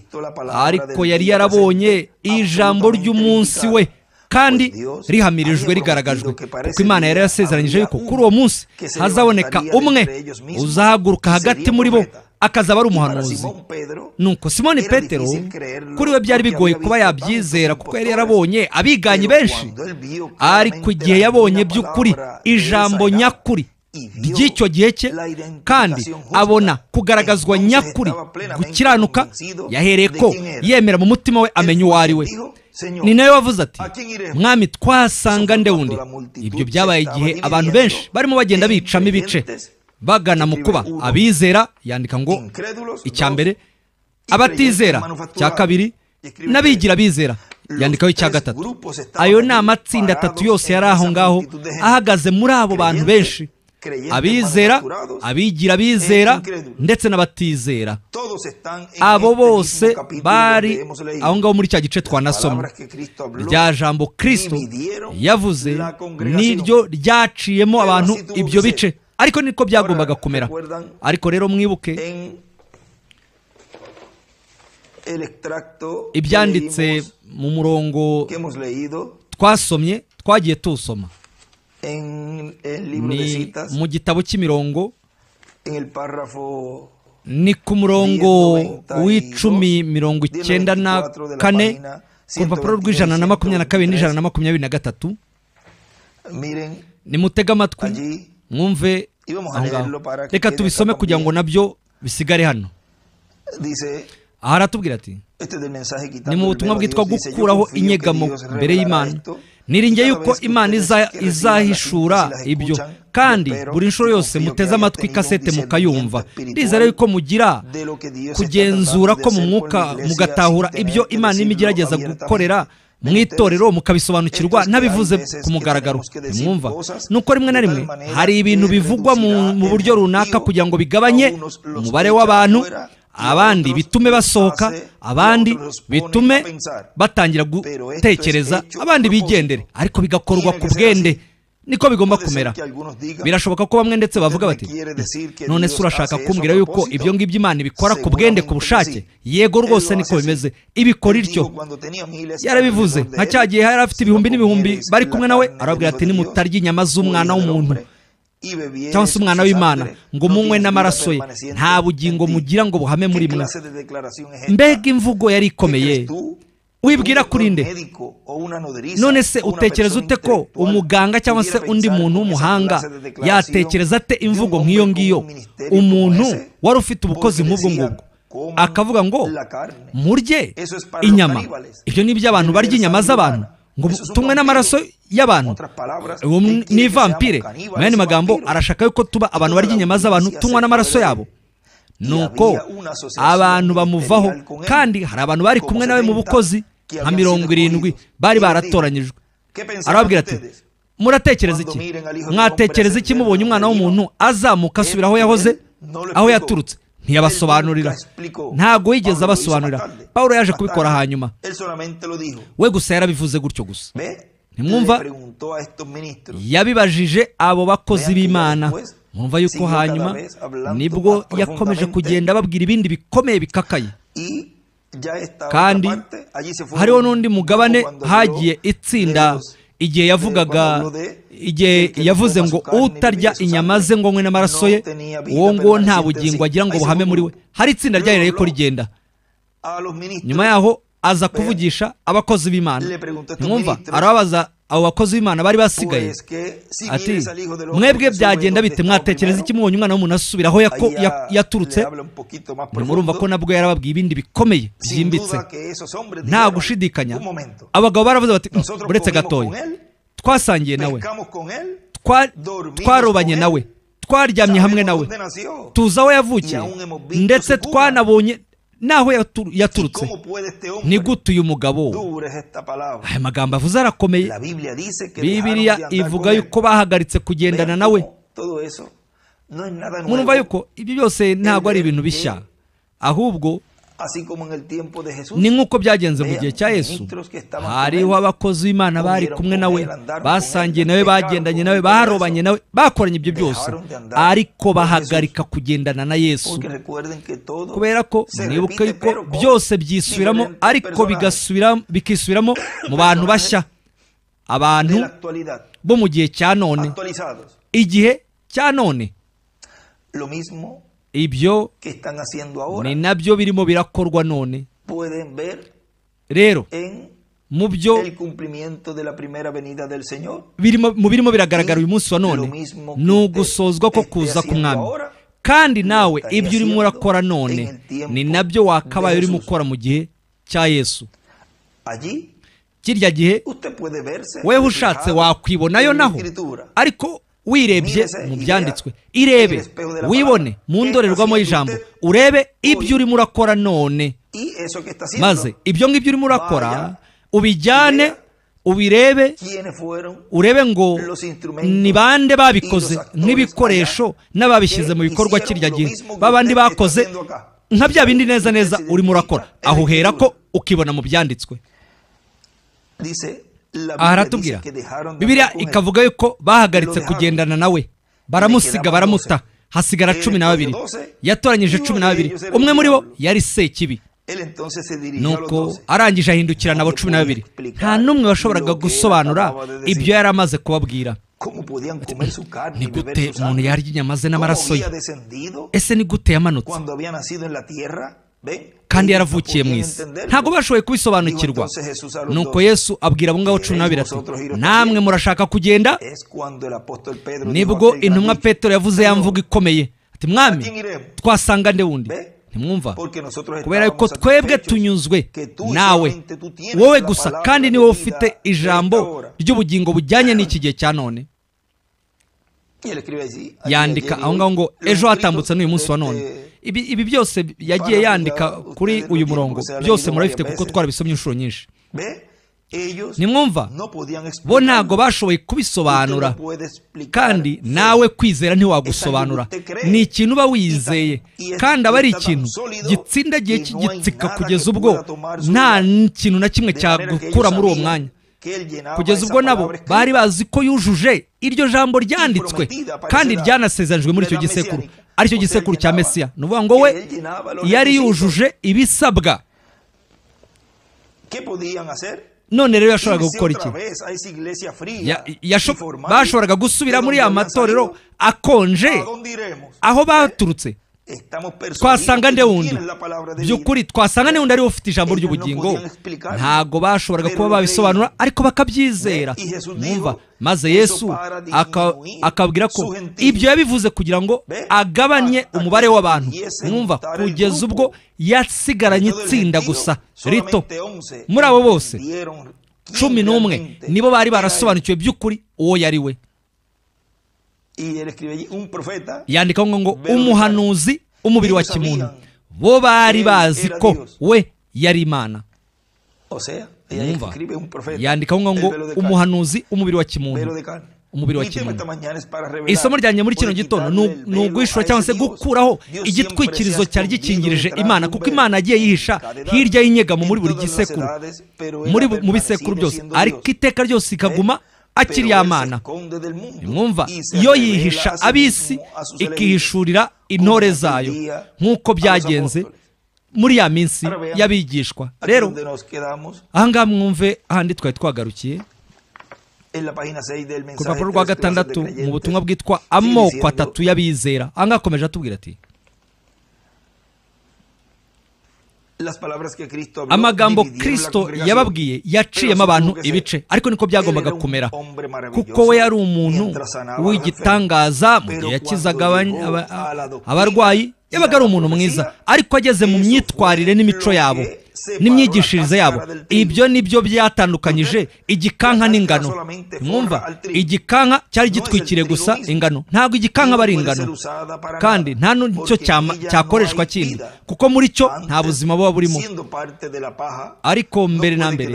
ariko yari yarabonye ijambo ry'umunsi we kandi rihamirijwe rigaragajwe kuko imana yari yasezeranyije yuko kuri uwo munsi hazaboneka umwe uzahaguruka hagati muri bo akaza ari umuhanuzi nuko simoni petero kuri we byari bigoye kuba yabyizera kuko yari yarabonye abiganyi benshi ariko igihe yabonye by'ukuri ijambo nyakuri ry'icyo gihe cye kandi abona kugaragazwa nyakuri gukiranuka yahereye ko yemera mu mutima we amenya uwo ari we ni nawe wavuze ati mwami twasanga ndewundi ibyo byabaye igihe abantu benshi barimo bagenda bicamo ibice bagana mu kuba abizera yandika ngo hmm, icya mbere abatizera cya kabiri n'abigira abizera yandikaho icya gatatu ayo ni amatsinda atatu yose yari aho ngaho ahagaze muri abo bantu benshi abizera abigira e abizera ndetse n'abatizera abo bose bari aho ngaho muri cya gice twanasomye rya jambo kirisito yavuze niryo ryaciyemo abantu ibyo bice ariko niko byagombaga kumera ariko rero mwibuke ibyanditse mu murongo twasomye twagiye tusoma ni mu gitabo cy'imirongo ni ku murongo w'icumi mirongo icyenda na kane ku rupapuro rw'ijana na makumyabiri na kabiri n'ijana na makumyabiri na gatatu ni amatwi mwumve reka tubisome kugira ngo nabyo bisigare hano aha aratubwira ati ni mu butumwa bwitwa gukuraho inyegamo mbere y'imana niringiye yuko imana izahishura ibyo kandi buri nshuro yose muteze amatwi kasete mukayumva ndizere yuko mugira kugenzura ko mu mwuka mugatahura ibyo imana irimo igerageza gukorera mu itorero mukabisobanukirwa n'abivuze ku mugaragaro mwumva uko rimwe na rimwe hari ibintu bivugwa mu buryo runaka kugira ngo bigabanye umubare w'abantu abandi bitume basohoka abandi bitume batangira gutekereza abandi bigendere ariko bigakorwa ku bwende niko bigomba kumera birashoboka ko bamwe ndetse bavuga bati none se urashaka kumbwira yuko ibyo ngibyo imana ibikora ku bwende ku bushake yego rwose niko bimeze ibikora ityo yarabivuze nka cya gihe yari afite ibihumbi n'ibihumbi bari kumwe nawe arababwira ati nimutarya inyama z'umwana w'umuntu cyangwa se umwana w'imana ngo umunywe n'amaraso ye nta bugingo mugira ngo buhame muri mwe mbega imvugo yari ikomeye wibwira kuri nde none se utekereza ute ko umuganga cyangwa se undi muntu w'umuhanga yatekereza ate imvugo nk'iyo ngiyo umuntu wari ufite ubukozi nk'ubwo ngubwo akavuga ngo murye inyama ibyo ni iby'abantu barya inyama z'abantu ngo tumwe n'amaraso y'abantu ni ivampire mu yandi magambo arashaka yuko tuba abantu barya inyama z'abantu tunywa n'amaraso yabo nuko abantu bamuvaho kandi hari abantu bari kumwe nawe mu bukozi nka mirongo irindwi bari baratoranyijwe arababwira ati muratekereza iki mwatekereza iki mubonye umwana w'umuntu azamuka asubira aho yahoze aho yaturutse ntiyabasobanurira ntabwo yigeze abasobanurira paul yaje kubikora hanyuma we gusa yarabivuze gutyo gusa ntimwumva yabibajije abo bakozi b'imana mwumva yuko hanyuma nibwo yakomeje kugenda ababwira ibindi bikomeye bikakaye kandi hariho n'undi mugabane hagiye itsinda igihe yavugaga igihe yavuze ngo utarya inyama ze ngo nywe n'amaraso ye uwo nguwo nta bugingo agira ngo buhame muri we hari itsinda ryahereye ko rigenda nyuma yaho aza kuvugisha abakozi b'imana mwumva arabaza abo bakozi b'imana bari basigaye ati mwebwe byagenda bite mwatekereza iki mubonye umwana w'umuntu asubira aho yaturutse murumva ko nabwo yarababwiye ibindi bikomeye byimbitse nta gushidikanya abagabo baravuze bati mm, uretse gatoya twasangiye nawe twarobanye nawe twaryamye hamwe nawe tuzi aho yavukiye ndetse twanabonye naho yaturutse ni gute uyu mugabo aya magambo avuze arakomeye bibiriya ivuga yuko bahagaritse kugendana nawe murumva yuko ibyo byose ntabwo ari ibintu bishya ahubwo ni nk'uko byagenze mu gihe cya yesu hariho abakozi b'imana bari kumwe nawe basangiye nawe bagendanye nawe barobanye nawe bakoranye ibyo byose ariko bahagarika kugendana na yesu kubera ko mwibuke yuko byose byisubiramo ariko bikisubiramo mu bantu bashya abantu bo mu gihe cya none igihe cya none ibyo ni nabyo birimo birakorwa none rero mu byo mu birimo biragaragara uyu munsi wa none ni ugusozwa ko kuza k'umwami kandi nawe ibyo urimo urakora none ni nabyo wakabaye urimo ukora mu gihe cya yesu kirya gihe wewe ushatse wakwibonayo naho ariko wirebye mu byanditswe irebe wibone mu ndorerwamo y'ijambo urebe ibyo urimo urakora none maze ibyo ngibyo urimo urakora ubijyane ubirebe urebe ngo ni bande babikoze nk'ibikoresho n'ababishyize mu bikorwa kirya gihe babandi bakoze nka bya bindi neza neza urimo urakora aho uhera ko ukibona mu byanditswe aratubwira bibiriya ikavuga yuko bahagaritse kugendana nawe baramusiga baramuta hasigara cumi na babiri yatoranyije cumi na babiri umwe muri bo yari sekibi nuko arangije ahindukira nabo cumi na babiri nta n'umwe washoboraga gusobanura ibyo yari amaze kubabwira ni gute umuntu yarya inyama ze n'amaraso ye ese ni gute yamanutse kandi yaravukiye mu isi ntabwo bashoboye kubisobanukirwa nuko yesu abwira abo ngabo cumi n'abiri ati namwe murashaka kugenda nibwo intumwa petero yavuze yamvuga ikomeye ati mwami twasanga nde wundi ntimwumva kubera yuko twebwe tunyuzwe nawe wowe gusa kandi niwe ufite ijambo ry'ubugingo bujyanye n'iki gihe cya none yandika aho ngaho ngo ejo hatambutse n'uyu munsi wa none ibi byose yagiye yandika kuri uyu murongo byose murabifite kuko twarabisomye inshuro nyinshi nimwumva bo ntabwo bashoboye kubisobanura kandi nawe kwizera ntiwagusobanura ni ikintu uba wizeye kandi aba ari ikintu gitsinda gihe kigitsika kugeza ubwo nta kintu na kimwe cyagukura muri uwo mwanya kugeza ubwo nabo bari bazi ko yujuje iryo jambo ryanditswe kandi ryanasezeranijwe muri icyo gisekuru aricyo gisekuru cya mesiya ni ukuvuga ngo we yari yujuje ibisabwa none rero yashoboraga gukora iki bashoboraga gusubira muri ya matorero akonje aho baturutse twasanga undi by'ukuri twasanga undi ariwe ufite ijambo ry'ubugingo ntabwo bashoboraga kuba babisobanura ariko bakabyizera mwumva maze yesu akabwira ko ibyo yabivuze kugira ngo agabanye umubare w'abantu mwumva kugeza ubwo yasigaranye itsinda gusa rito muri abo bose cumi n'umwe nibo bari barasobanukiwe by'ukuri uwo yari we yandikaho ngo ngo umuhanuzi umubiri wa kimuntu bo bari bazi ko we yari imana yandikaho ngo ngo umuhanuzi umubiri wa kimuntu umubiri wa kimuntu isomo ryanjye muri kino gitondo ni uguhishura cyangwa se gukuraho igitwikirizo cyari gikingirije imana kuko imana agiye yihisha hirya y'inyegamo muri buri gisekuru mu bisekuru byose ariko iteka ryose ¿Eh? ikaguma akiriya amana mwumva iyo yihisha ab'isi ikihishurira intore zayo nk'uko byagenze muri ya minsi y'abigishwa rero ahangaha mwumve ahandi twari twagarukiye ku rupapuro rwa gatandatu mu butumwa bwitwa amoko atatu y'abizera ahangaha akomeje atubwira ati amagambo Kristo yababwiye yaciyemo abantu ibice ariko niko byagombaga kumera kuko we yari umuntu w'igitangaza mu gihe yakizaga abarwayi yabaga ari umuntu mwiza ariko ageze mu myitwarire n'imico yabo n'imyigishirize yabo ibyo ni byo byatandukanyije igikanka n'ingano mwumva igikanka cyari gitwikire gusa ingano ntabwo igikanka aba ari ingano kandi nta n'icyo cyakoreshwa kindi kuko muri cyo nta buzima buba burimo ariko mbere na mbere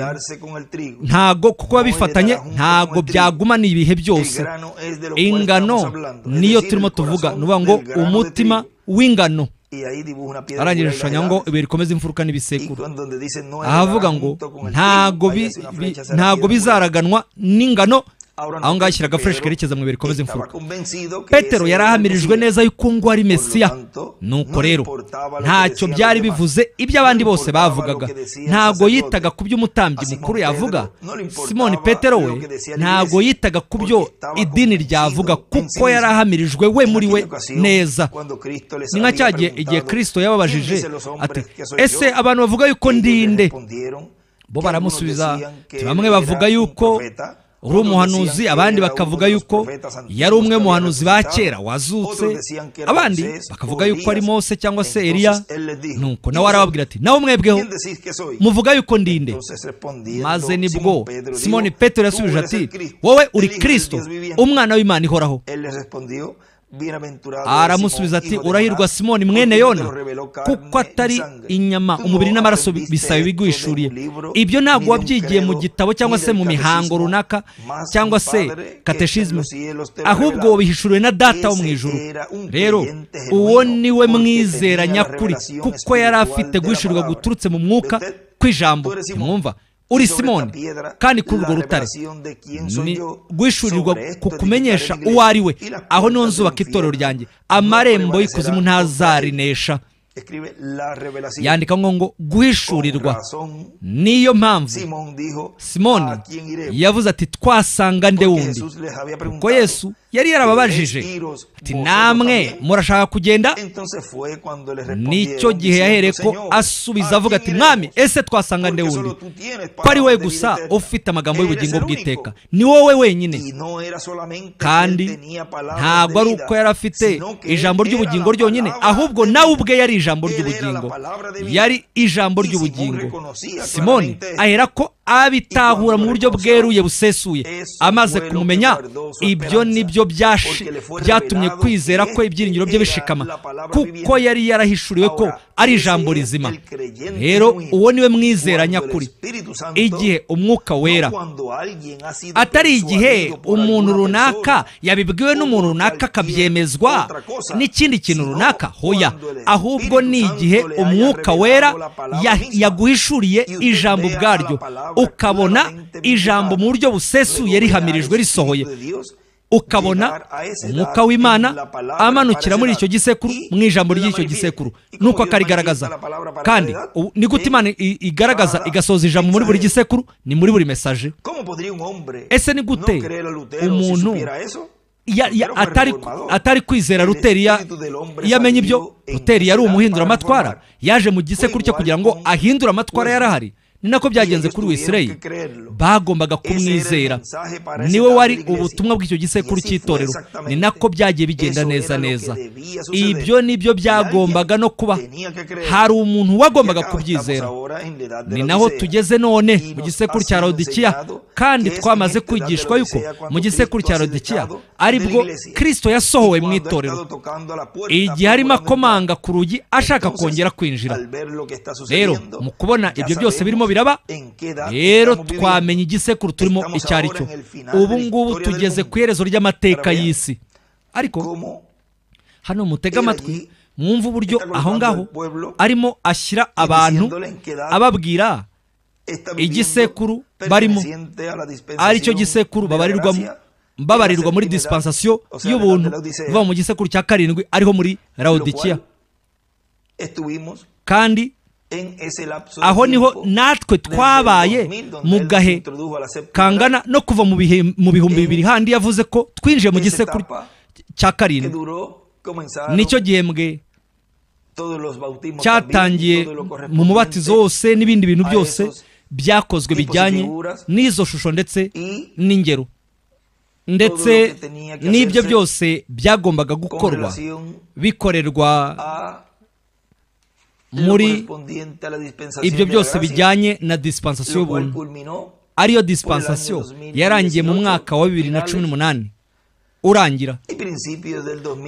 ntago kuko biba bifatanye ntago byaguma n’ibihe byose ingano niyo turimo tuvuga ni ngo umutima w'ingano Y ahí dibuja una piedra aranyereshanya ngo bikomeze imfuruka n'ibisekuru ahavuga ngo ntago bizaraganwa n'ingano aho ngaho ashyiraga fureshi kerekeza mu bihe bikomeza imfuruka petero yari ahamirijwe neza yuko ngo ari mesiya nuko rero ntacyo byari bivuze ibyo abandi bose bavugaga ntabwo yitaga ku byo umutambyi mukuru yavuga simoni petero we ntabwo yitaga ku byo idini ryavuga kuko yari ahamirijwe we muri we neza ni nka cya gihe igihe kirisito yababajije ati ese abantu bavuga yuko ndinde bo baramusubiza bamwe bavuga yuko uri umuhanuzi abandi bakavuga yuko yari umwe muhanuzi ba kera wazutse abandi bakavuga yuko ari mose cyangwa se Eliya nuko nawe arababwira ati nawe mwebweho muvuga yuko ndinde maze nibwo simoni petero yasubije ati wowe uri kirisito umwana w'imana ihoraho aramusubiza ati urahirwa simoni mwene yona kuko atari inyama umubiri n'amaraso bisaba ibigwishuriye ibyo ntabwo wabyigiye mu gitabo cyangwa se mu mihango runaka cyangwa se kateshizme ahubwo wabihishuriwe na data wo mu ijoro rero uwo ni we mwizera nyakuri kuko yari afite guhishurirwa guturutse mu mwuka kw'ijambo ntimwumva uri simoni kandi kuri urwo rutare rwishyurirwa kumenyesha uwo ari we aho niho nzubaka itorero ryanjye amarembo y'ikuzimu ntazarinesha yandika ngo ngo guhishurirwa niyo mpamvu simoni yavuze ati twasanga nde wundi kuko yesu yari yarababajije ati namwe murashaka kugenda nicyo gihe yahereye ko asubiza avuga ati mwami ese twasanga wundi ko ari we gusa ufite amagambo y'ubugingo bw'iteka ni wowe wenyine kandi ntabwo ari uko yari afite ijambo ry'ubugingo ryonyine ahubwo nawe ubwe yari ijambo ry'ubugingo yari ijambo ry'ubugingo simoni ahera ko abitahura mu buryo bweruye busesuye amaze kumumenya ibyo nibyo byo byatumye kwizera ko ibyiringiro bye bishikama kuko yari yarahishuriwe ko ari ijambo rizima rero uwo niwe mwizera nyakuri igihe umwuka wera atari igihe umuntu runaka yabibwiwe n'umuntu runaka akabyemezwa n'ikindi kintu runaka hoya ahubwo ni igihe umwuka wera yaguhishuriye ijambo ubwaryo ukabona ijambo mu buryo busesuye rihamirijwe risohoye ukabona umwuka w'imana amanukira muri icyo gisekuru mu ijambo ry'icyo gisekuru nuko akarigaragaza kandi ni gute imana igaragaza igasoza ijambo muri buri gisekuru ni muri buri mesaje ese ni gute umuntu atari kwizera ruteri yamenye ibyo ruteri yari umuhindura amatwara yaje mu gisekuru cye kugira ngo ahindure amatwara yari ahari ni nako byagenze kuri wisirayi bagombaga kumwizera niwe wari ubutumwa bw'icyo gisekuru cy'itorero ni nako byagiye bigenda neza neza ibyo nibyo byagombaga no kuba hari umuntu wagombaga kubyizera ni naho tugeze none mu gisekuru cya rodikiya kandi twamaze kwigishwa yuko mu gisekuru cya rodikiya aribwo kirisito yasohowe mu itorero igihe arimo akomanga ku rugi ashaka kongera kwinjira rero mu kubona ibyo byose birimo biraba rero twamenya igisekuru turimo icyo ari cyo ubu ngubu tugeze ku iherezo ry'amateka y'isi ariko hano mutege amatwi mwumva uburyo aho ngaho arimo ashyira abantu ababwira igisekuru barimo cyo gisekuru babarirwamo babarirwa muri disipansasiyo y'ubuntu bava mu gisekuru cya karindwi ariho muri rawudikiya kandi aho niho natwe twabaye mu gahe kangana no kuva mu bihumbi bibiri handi yavuze ko twinjiye mu gisekuru cya karindwi nicyo gihembwe cyatangiye mu mubatizo wose n'ibindi bintu byose byakozwe bijyanye n'izo shusho ndetse n'ingero ndetse n'ibyo byose byagombaga gukorwa bikorerwa muri ibyo byose bijyanye na dispensation ubuntu ariyo dispensasiyo yarangiye mu mwaka wa bibiri na cumi n'umunani urangira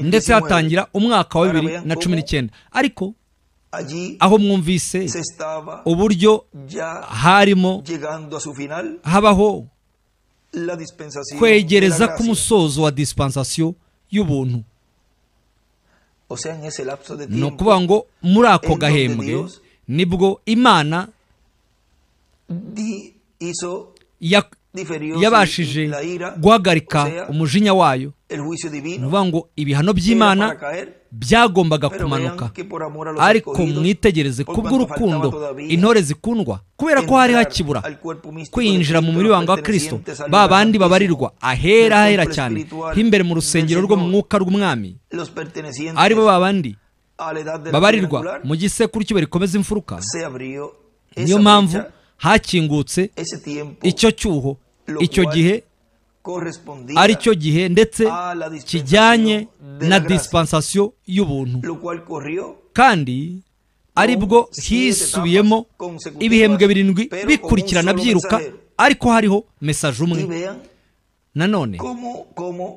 ndetse hatangira umwaka wa bibiri na cumi n'icyenda ariko aho mwumvise uburyo harimo habaho kwegereza k'umusozo wa dispensation y'ubuntu ni kuba ngo muri ako gahembwe nibwo imana yabashije guhagarika umujinya wayo ni ngo ibihano by'imana byagombaga kumanuka ariko mwitegereze kubw'urukundo intore zikundwa kubera ko hari hakibura kwinjira mu muryango wa kirisito ba bandi babarirwa ahera ahera cyane h'imbere mu rusengero rwo mu mwuka rw'umwami aribo ba bandi babarirwa mu gisekuru cy'iwe rikomeza imfuruka niyo mpamvu hakingutse icyo cyuho icyo gihe ari cyo gihe ndetse kijyanye na disipansasiyo y'ubuntu kandi ari bwo hisubiyemo ibihembwe birindwi bikurikirana byiruka ariko hariho mesaje umwe nanone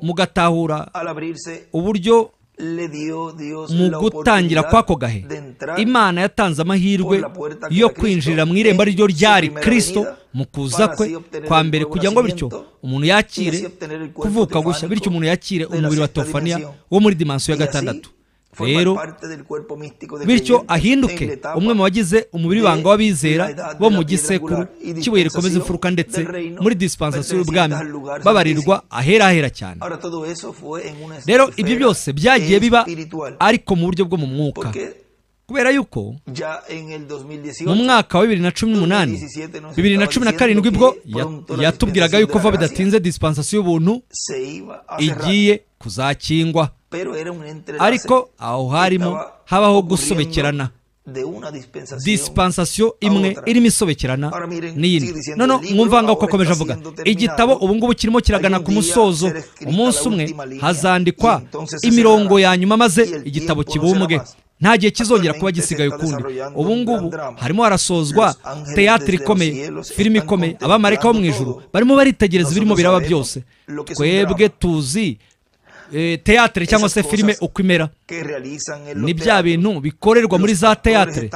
mugatahura uburyo mu gutangira kw'ako gahe imana yatanze amahirwe yo kwinjirira mu irembo ryo ryari Kristo mu kuza kwe kwa mbere kugira ngo bityo umuntu yakire kuvuka gushya bityo umuntu yakire umubiri wa tofaniya wo muri dimansiyo ya gatandatu rero bityo ahinduke umwe mu bagize umubiri wanga w'abizera bo mu gisekuru cy'ibuye rikomeza imfuruka ndetse muri disipansasiyo y'ubwami babarirwa ahera ahera cyane rero ibyo byose byagiye biba ariko mu buryo bwo mu mwuka kubera yuko mu mwaka wa bibiri na cumi n'umunani bibiri na cumi na karindwi bwo yatubwiraga yuko vuba bidatinze disipansasiyo y'ubuntu igiye kuzakingwa ariko aho harimo habaho gusobekerana dispensasiyo imwe irimo isobekerana n'iyindi noneho mwumvanga uko akomeje avuga igitabo ubu ngubu kirimo kiragana ku musozo umunsi umwe hazandikwa imirongo ya nyuma maze igitabo kibumbwe nta gihe kizongera kuba gisigaye ukundi ubu ngubu harimo harasozwa teatire ikomeye filime ikomeye abamarika bo mu ijoro barimo baritegereza ibirimo biraba byose twebwe tuzi Eh, teatire cyangwa se filime uko imera ni bya bintu bikorerwa muri za teatire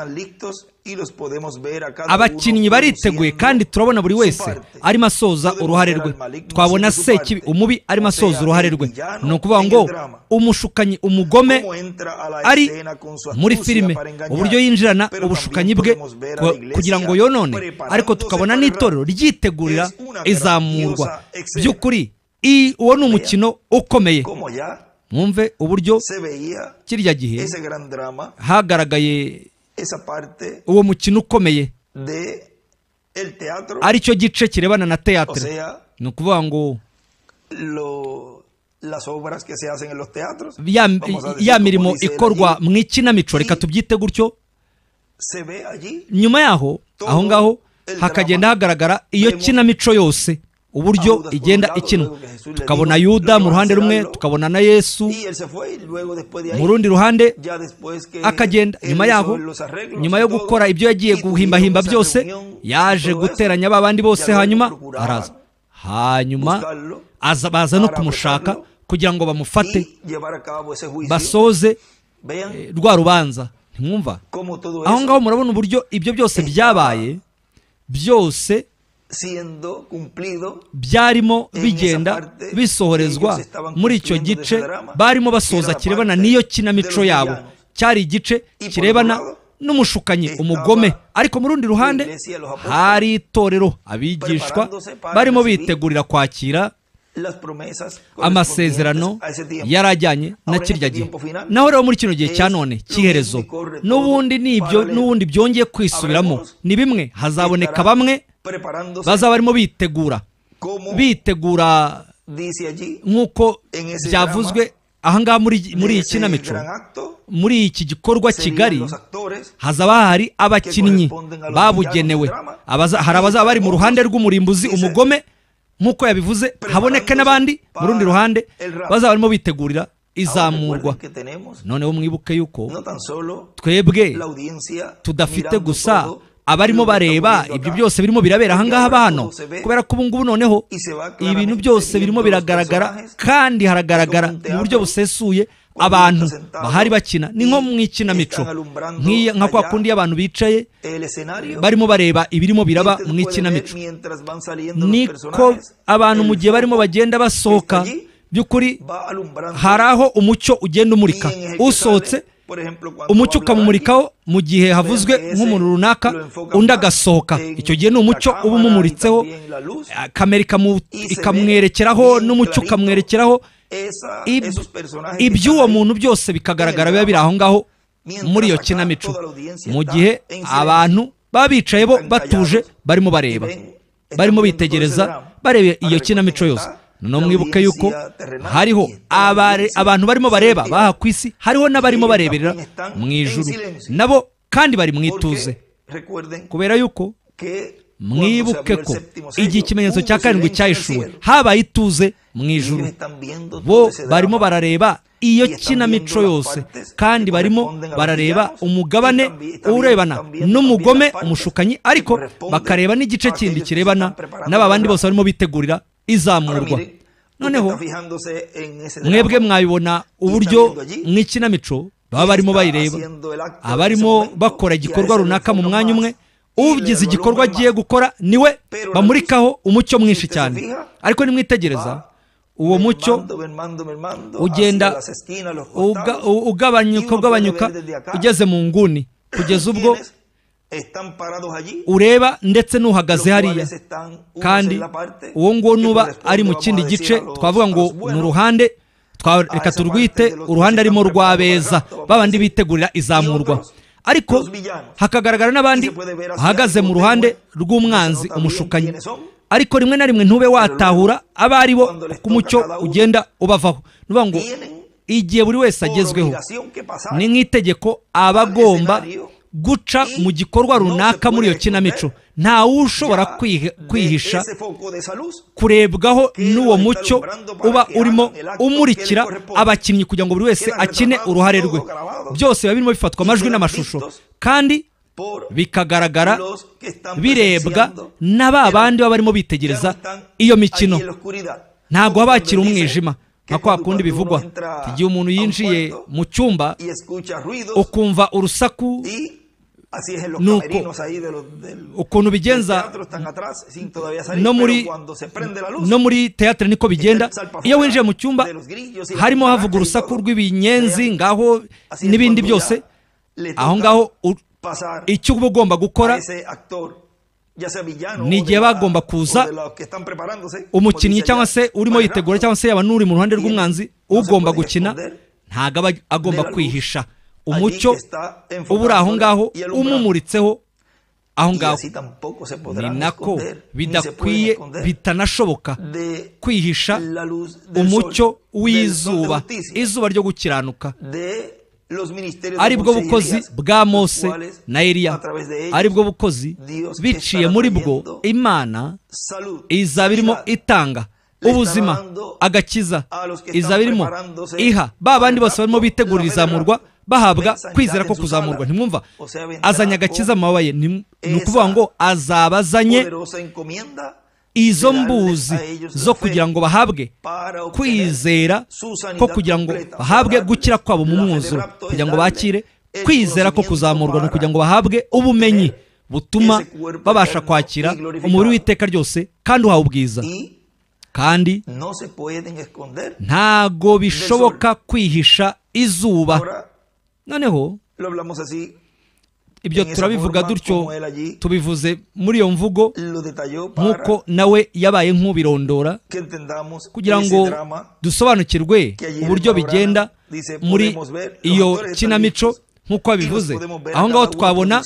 abakinnyi bariteguye kandi turabona buri wese arimo asoza uruhare rwe twabona se kibi umubi arimo asoza uruhare rwe ni ukuvuga ngo umushukanyi umugome ari muri filime uburyo yinjirana ubushukanyi bwe kugira ngo yonone ariko tukabona n'itorero ryitegurira izamurwa by'ukuri uwo ni umukino ukomeye mwumve uburyo kirya gihe hagaragaye uwo mukino ukomeye aricyo gice kirebana na teatire ni ukuvuga ngo ya mirimo ikorwa mu ikinamico reka tubyite gutyo nyuma yaho aho ngaho hakagenda hagaragara iyo kinamico yose uburyo igenda ikinwa tukabona yuda mu ruhande rumwe tukabona na yesu mu rundi ruhande akagenda nyuma yaho nyuma yo gukora ibyo yagiye guhimbahimba byose yaje guteranya ba bandi bose hanyuma araza hanyuma baza no kumushaka kugira ngo bamufate basoze eh, rwa rubanza ntimwumva aho ngaho murabona uburyo ibyo byose byabaye byose byarimo bigenda bisohorezwa muri icyo gice barimo basoza kirebana n'iyo kinamico yabo cyari igice kirebana n'umushukanyi umugome ariko mu rundi ruhande hari itorero abigishwa barimo bitegurira kwakira amasezerano yari ajyanye na kirya gihe naho rero muri kino gihe cya none cy'iherezo n'ubundi n'ibyo n'ubundi byongeye kwisubiramo ni bimwe hazaboneka bamwe preparándose. Baza barimo bitegura bitegura nk'uko byavuzwe ahangaha muri iyi kinamico muri iki gikorwa Kigali hazaba hari abakinnyi babugenewe hari abazaba bari mu ruhande rw'umurimbuzi umugome nk'uko yabivuze haboneke n'abandi mu rundi ruhande bazaba barimo bitegurira izamurwa noneho mwibuke yuko twebwe tudafite gusa abarimo bareba ibyo byose birimo birabera ahangaha hano kubera ko ubu noneho ibintu byose birimo biragaragara kandi haragaragara mu buryo busesuye abantu bahari bakina ni nko mu ikinamico nka kwa kundi y'abantu bicaye barimo bareba ibirimo biraba mu ikinamico niko abantu mu gihe barimo bagenda basohoka by'ukuri hari aho umucyo ugenda umurika usohotse umucyo ukamumurikaho mu gihe havuzwe nk'umuntu runaka undi agasohoka icyo gihe ni umucyo uba umumuritseho eh, kamera ikamwerekeraho n'umucyo ukamwerekeraho iby'uwo muntu byose bikagaragara biba biri aho ngaho muri iyo kinamico mu gihe abantu baba bicaye bo batuje barimo bareba barimo bitegereza bareba iyo kinamico yose noneho mwibuke yuko hariho abantu barimo bareba baha ku isi hariho n'abarimo bareberera mu ijuru nabo kandi bari mu ituze kubera yuko mwibuke ko igihe ikimenyetso cya karindwi cyahishuwe habaye ituze mu ijuru bo barimo barareba iyo kinamico yose kandi barimo barareba umugabane urebana n'umugome umushukanyi ariko bakareba n'igice kindi kirebana n'aba bandi bose barimo bitegurira izamurwa noneho mwebwe mwabibona uburyo mw'ikinamico baba barimo bayireba abarimo bakora igikorwa runaka mu mwanya umwe ugize igikorwa agiye gukora niwe bamurikaho umucyo mwinshi cyane ariko nimwitegereza uwo mucyo ugenda ugabanyuka ugabanyuka ugeze mu nguni kugeza ubwo ureba ndetse n'uhagaze hariya kandi uwo nguwo nuba ari mu kindi gice twavuga ngo ni uruhande reka turwite uruhande arimo rwa beza babandi bitegurira izamurwa ariko hakagaragara n'abandi bahagaze mu ruhande rw'umwanzi umushukanyi ariko rimwe na rimwe ntube watahura abo ari bo kuko umucyo ugenda ubavaho nuvuga ngo igihe buri wese agezweho ni nk'itegeko aba agomba guca mu gikorwa runaka muri iyo kinamico ntawushobora kwihisha kurebwaho n'uwo mucyo uba urimo umurikira abakinnyi kugira ngo buri wese akine uruhare rwe byose biba birimo bifatwa amajwi n'amashusho kandi bikagaragara birebwa na ba bandi baba barimo bitegereza iyo mikino ntabwo haba hakiri umwijima nka kwa kundi bivugwa igihe umuntu yinjiye mu cyumba ukumva urusaku Así es en los no, camerinos ahí de los, del, ukuntu bigenza no muri cuando no muri teatro niko bigenda iyo winjiye mu cyumba harimo havuga urusaku rw'ibinyenzi ngaho n'ibindi byose aho ngaho icyo uba ugomba gukora ni bagomba kuza umukinnyi cyangwa se urimo yitegura cyangwa se yaba n'uri mu ruhande rw'umwanzi ugomba gukina ntabwo aba agomba kwihisha umucyo uba aho ngaho umumuritseho aho ngaho ni nako bidakwiye bitanashoboka kwihisha umucyo w'izuba izuba ryo gukiranuka aribwo bukozi bwa mose na eliya aribwo bukozi biciye muri bwo imana izaba irimo itanga ubuzima agakiza izaba irimo iha ba bandi bose barimo bitegura izamurwa bahabwa kwizera ko kuzamurwa ntimwumva azanye agakiza amabaye ni ukuvuga ngo azabazanye izo mbuzi zo kugira ngo bahabwe kwizera ko kugira ngo bahabwe gukira kwabo mu mwuzuro kugira ngo bakire kwizera ko kuzamurwa ni ukugira ngo bahabwe ubumenyi butuma babasha kwakira umubiri w'iteka ryose kandi uhawe ubwiza kandi ntago bishoboka kwihisha izuba noneho ibyo turabivuga dutyo tubivuze muri iyo mvugo nk'uko nawe yabaye nk'ubirondora kugira ngo dusobanukirwe uburyo bigenda muri iyo kinamico nk'uko babivuze aho ngaho twabona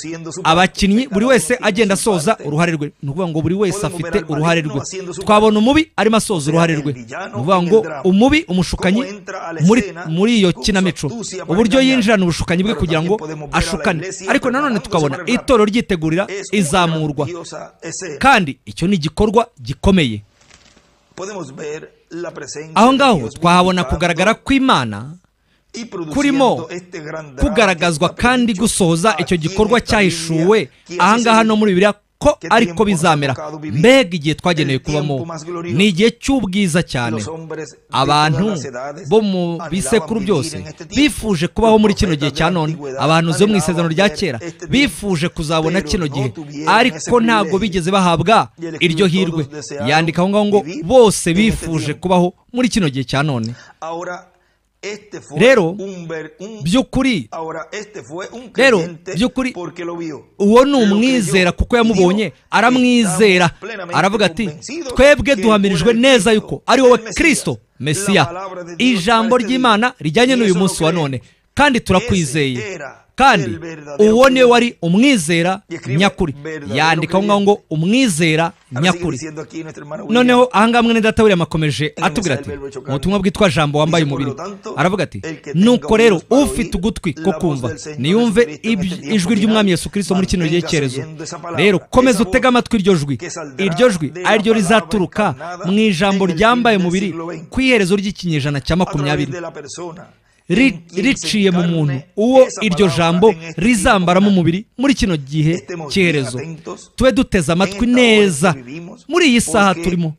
abakinnyi buri wese agenda asoza uruhare rwe ni ukuvuga ngo buri wese afite uruhare rwe twabona umubi arimo asoza uruhare rwe ni ukuvuga ngo umubi umushukanyi muri iyo kinamico uburyo yinjirana ubushukanyi bwe kugira ngo ashukane ariko nanone tukabona itorero ryitegurira izamurwa kandi icyo ni igikorwa gikomeye aho ngaho twahabona kugaragara kw'imana kurimo kugaragazwa kandi gusoza icyo gikorwa cyahishuwe ahangaha no muri bibiriya ko ariko bizamera mbega igihe twagenewe kubamo ni igihe cy'ubwiza cyane abantu bo mu bisekuru byose bifuje kubaho muri kino gihe cya none abantu zo mu isezerano rya kera bifuje kuzabona kino gihe ariko ntabwo bigeze bahabwa iryo hirwe yandika aho ngaho ngo bose bifuje kubaho muri kino gihe cya none Este fue Rero, un, ver, un byukuri ahora este fue un Rero, byukuri porque lo vio uwo ni umwizera kuko yamubonye aramwizera aravuga ati twebwe duhamirijwe neza yuko ari wowe Kristo Mesiya ijambo ry'Imana rijyanye n'uyu munsi wa none kandi turakwizeye kandi uwo niwe wari umwizera nyakuri yandikaho ngaho ngo umwizera nyakuri noneho ahangaha mwene data william akomeje atubwira ati ubutumwa bwitwa jambo wambaye umubiri aravuga ati nuko rero ufite ugutwi ko kumva niyumve ijwi ry'umwami Yesu kirisito muri kino gihe cyerezo rero komeza utega amatwi iryo jwi iryo jwi ari ryo rizaturuka mu ijambo ryambaye umubiri ku iherezo ry'ikinyejana cya makumyabiri riciye mu muntu uwo iryo jambo rizambaramo umubiri muri kino gihe cyerezo tube duteze amatwi neza muri iyi saha turimo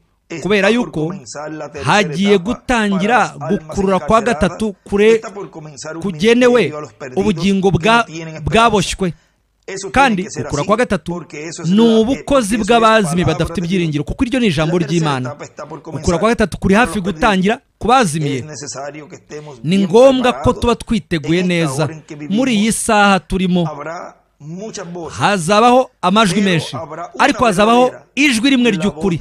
kubera yuko hagiye gutangira gukurura kwa gatatu kure kugenewe ubugingo bwaboshywe kandi ukura kwa gatatu ni ubukozi bw'abazimi badafite ibyiringiro kuko iryo ni ijambo ry'imana Ukura kwa gatatu kuri hafi gutangira kubazimiye. ni ngombwa ko tuba twiteguye neza muri iyi saha turimo hazabaho amajwi menshi ariko hazabaho ijwi rimwe ry'ukuri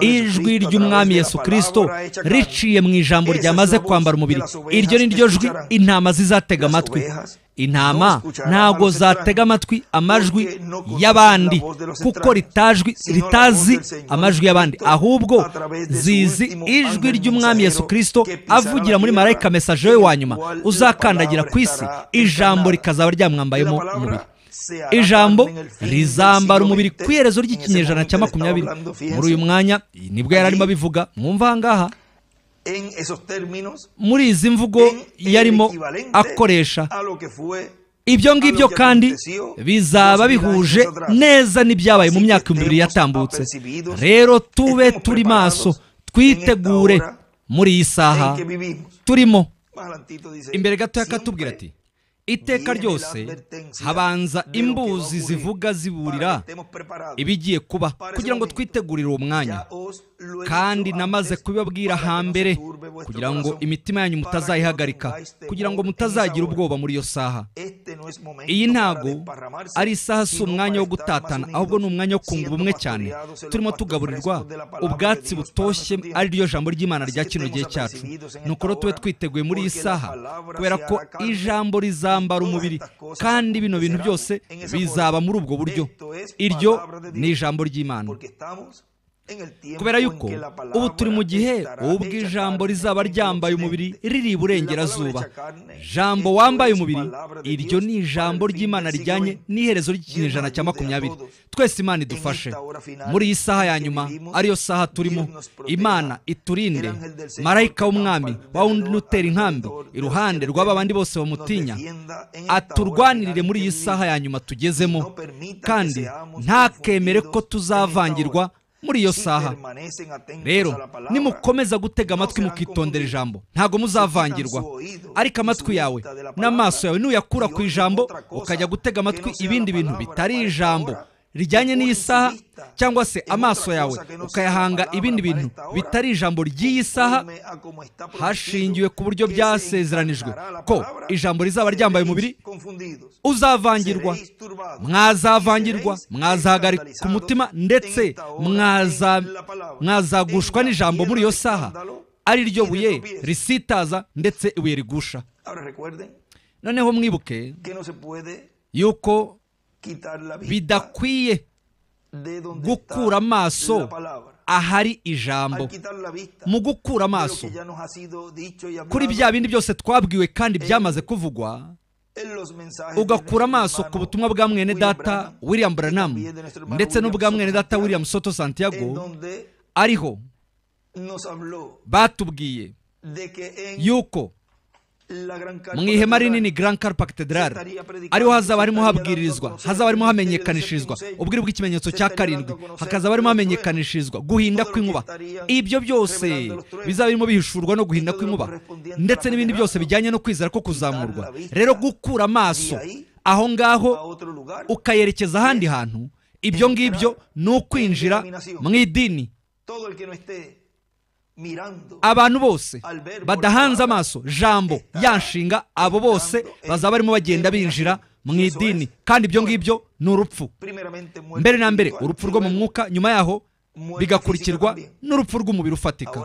ijwi ry'umwami Yesu kirisito riciye mu ijambo ryamaze kwambara umubiri iryo ni ryo jwi intama zizatega amatwi intama ntabwo zatega amatwi amajwi y'abandi kuko ritajwi ritazi amajwi y'abandi ahubwo zizi ijwi ry'umwami Yesu kirisito avugira muri marayika mesaje we wa nyuma uzakandagira ku isi ijambo rikazaba ryamwambayemo umubiri ijambo rizambara umubiri ku iherezo ry'ikinyejana cya makumyabiri muri uyu mwanya nibwo yari arimo abivuga mwumva aha muri izi mvugo yarimo akoresha ibyo ngibyo kandi bizaba bihuje neza n'ibyabaye mu myaka ibiri yatambutse rero tube turi maso twitegure muri iyi saha turimo imbere gato yakatubwira ati iteka ryose habanza imbuzi zivuga ziburira ibigiye kuba kugira ngo twitegurire uwo mwanya kandi namaze kubibabwira hambere kugira ngo imitima yanyu mutazayihagarika kugira ngo mutazagira ubwoba muri iyo saha iyi ntago ari isaha si umwanya wo gutatana ahubwo ni umwanya wo kunga ubumwe cyane turimo tugaburirwa ubwatsi butoshye ari ryo jambo ry'imana rya kino gihe cyacu ni uko tube twiteguye muri iyi saha kubera ko ijambo rizambara umubiri kandi bino bintu byose bizaba muri ubwo buryo iryo ni ijambo ry'imana kubera yuko ubu turi mu gihe ubwo ijambo rizaba ryambaye umubiri riri iburengerazuba jambo wambaye umubiri iryo ni ijambo ry'imana rijyanye n'iherezo ry'ikinyejana cya makumyabiri twese imana idufashe muri iyi saha ya nyuma ariyo saha turimo imana iturinde marayika w'umwami wa wundi utera inkambi iruhande rw'aba bose bamutinya aturwanirire muri iyi saha ya nyuma tugezemo kandi ntakemere ko tuzavangirwa muri iyo saha rero nimukomeza gutega amatwi mukitondera ijambo ntabwo muzavangirwa ariko amatwi yawe n'amaso yawe nuyakura ku ijambo ukajya gutega amatwi ibindi bintu bitari ijambo rijyanye n'isaha cyangwa se amaso yawe ukayahanga ibindi bintu bitari ijambo ry'iyi saha hashingiwe ku buryo byasezeranijwe ko ijambo rizaba ryambaye umubiri uzavangirwa mwazavangirwa mwazahagarika umutima ndetse mwazagushwa n'ijambo muri iyo saha ari ryo buye risitaza ndetse ibuye rigusha noneho mwibuke yuko bidakwiye gukura amaso ahari ijambo mu gukura amaso kuri bya bindi byose twabwiwe kandi byamaze kuvugwa ugakura amaso ku butumwa bwa mwene data william branham ndetse n'ubwa mwene data william soto santiago ariho batubwiye yuko mwihema rinini Grand Car Cathedral ariho hazaba harimo habwirizwa hazaba harimo hamenyekanishirizwa ubwiri bw'ikimenyetso cya karindwi hakazaba harimo hamenyekanishirizwa guhinda kw'inkuba ibyo byose bizaba birimo bihishurwa no guhinda kw'inkuba ndetse n'ibindi byose bijyanye no kwizera ko kuzamurwa rero gukura amaso aho ngaho ukayerekeza ahandi hantu ibyo ngibyo ni ukwinjira mu idini abantu bose badahanze amaso jambo yanshinga abo bose bazaba barimo bagenda binjira mu idini kandi ibyo ngibyo ni urupfu mbere na mbere urupfu rwo mu mwuka nyuma yaho bigakurikirwa n'urupfu rw'umubiri ufatika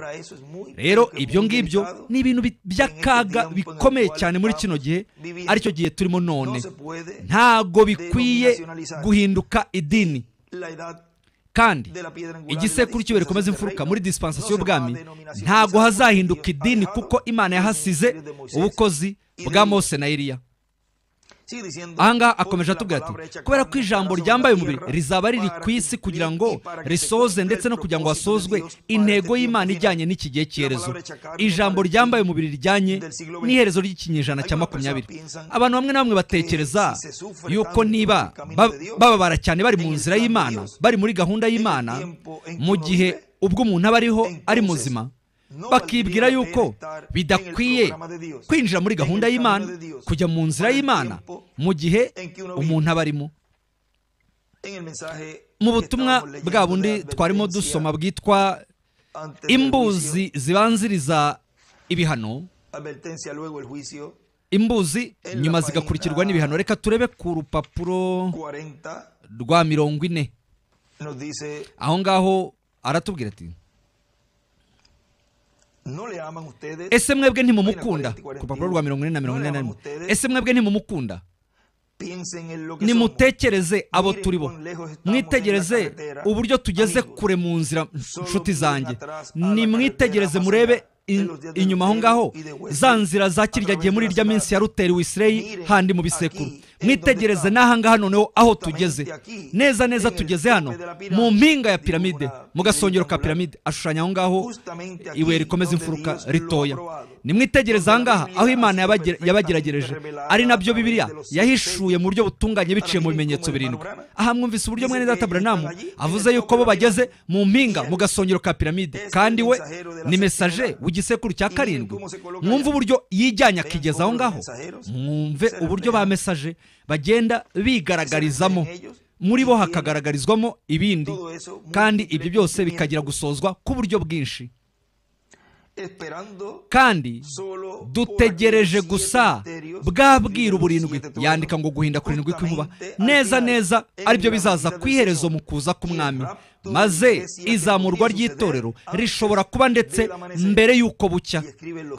rero ibyo ngibyo ni ibintu by'akaga bikomeye cyane muri kino gihe aricyo gihe turimo none ntago bikwiye guhinduka idini kandi igisekuru cyo rikomeza imfuruka muri disipansasiyo y'ubwami ntabwo hazahinduka idini kuko imana yahasize ubukozi bwa mose na eliya ahangaha akomeje atubwira ati kubera ko ijambo ryambaye umubiri rizaba riri ku isi kugira ngo risoze ndetse no kugira ngo hasozwe intego y'imana ijyanye n'iki gihe cyerezo ijambo ryambaye umubiri rijyanye n'iherezo ry'ikinyejana cya makumyabiri abantu bamwe na bamwe batekereza yuko niba bababara cyane bari e mu nzira y'imana bari muri gahunda y'imana e mu gihe ubwo umuntu aba ariho e ari muzima bakibwira yuko bidakwiye kwinjira muri gahunda y'imana kujya mu nzira y'imana mu gihe umuntu aba arimo mu butumwa bwa bundi twarimo dusoma bwitwa imbuzi zibanziriza ibihano imbuzi nyuma zigakurikirwa n'ibihano reka turebe ku rupapuro rwa mirongo ine aho ngaho aratubwira ati ese mwebwe ntimumukunda ku rupapuro rwa mirongo ine na mirongo ine na rimwe ese mwebwe ntimumukunda nimutekereze abo turi bo mwitegereze uburyo tugeze kure mu nzira nshuti zanjye nimwitegereze murebe inyuma aho ngaho za nzira za kirya gihe muri irya minsi ya ruteri wisireyi handi mu bisekuru mwitegereze n'ahangaha noneho aho tugeze neza neza eh, tugeze hano mu mpinga ya piramide mu gasongero ka piramide ashushanya aho ngaho ibuye rikomeza imfuruka ritoya nimwitegereze ahangaha aho imana yabageragereje ari nabyo bibiliya yahishuye mu buryo butunganye biciye mu bimenyetso birindwi aha mwumvise uburyo mwene data buranamu avuze yuko bo bageze mu mpinga mu gasongero ka piramide kandi we ni mesaje w'igisekuru cya karindwi mwumve uburyo yijyanye akigeza aho ngaho mwumve uburyo bamesaje bagenda bigaragarizamo muri bo hakagaragarizwamo ibindi kandi ibyo byose bikagira gusozwa ku buryo bwinshi kandi dutegereje gusa bwa bwiru burindwi yandika ngo guhinda kurindwi kw'inkuba neza neza aribyo bizaza ku iherezo mu kuza k'umwami maze izamurwa ry'itorero rishobora kuba ndetse mbere y'uko bucya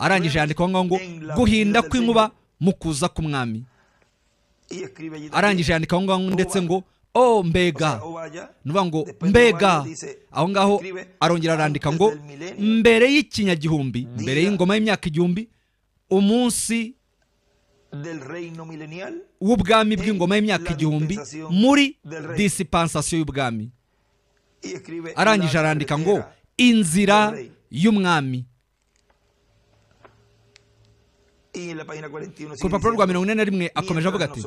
arangije yandikaho ngo guhinda kw'inkuba mu kuza k'umwami arangije yandika aho ngaho ndetse ngo oh mbega Nuba ngo mbega aho ngaho arongera arandika ngo mbere y'ikinyagihumbi mbere y'ingoma y'imyaka igihumbi umunsi w'ubwami bw'ingoma y'imyaka igihumbi muri disipansasiyo y'ubwami arangije arandika ngo inzira y'umwami E la pagina 41 ku rupapuro rwa mirongo ine na rimwe akomeje avuga ati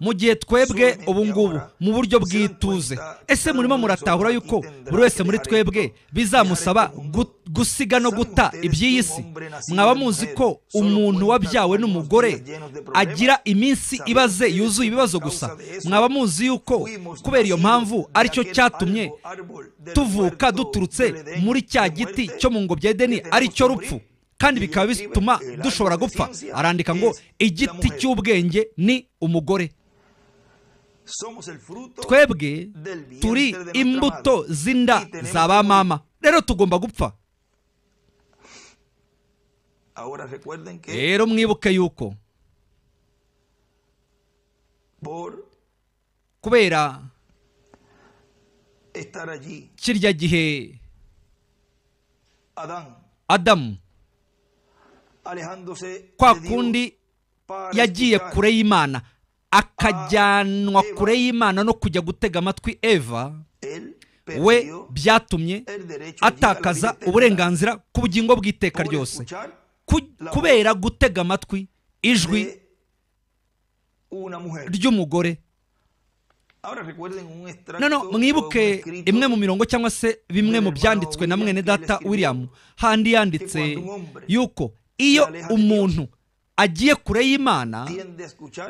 mu gihe twebwe ubu ngubu mu buryo bw'ituze ese murimo muratahura yuko buri wese muri twebwe bizamusaba gusiga no guta iby'iyi si mwaba muzi ko umuntu wabyawe n'umugore agira iminsi ibaze yuzuye ibibazo gusa mwaba muzi yuko kubera iyo mpamvu aricyo cyatumye tuvuka duturutse muri cya giti cyo mu ngobyi edeni aricyo rupfu kandi bikaba bituma dushobora gupfa arandika ngo igiti cy'ubwenge ni umugore twebwe turi imbuto z'inda za ba mama rero tugomba gupfa rero mwibuke yuko kubera kirya gihe adamu kwa kundi yagiye kure y'imana akajyanwa ah, kure y'imana no kujya gutega amatwi eva we byatumye atakaza uburenganzira ku bugingo bw'iteka ryose kubera gutega amatwi ijwi ry'umugore nano mwibuke imwe mu mirongo cyangwa se bimwe mu byanditswe na mwene data william handi yanditse yuko iyo umuntu agiye kure y'imana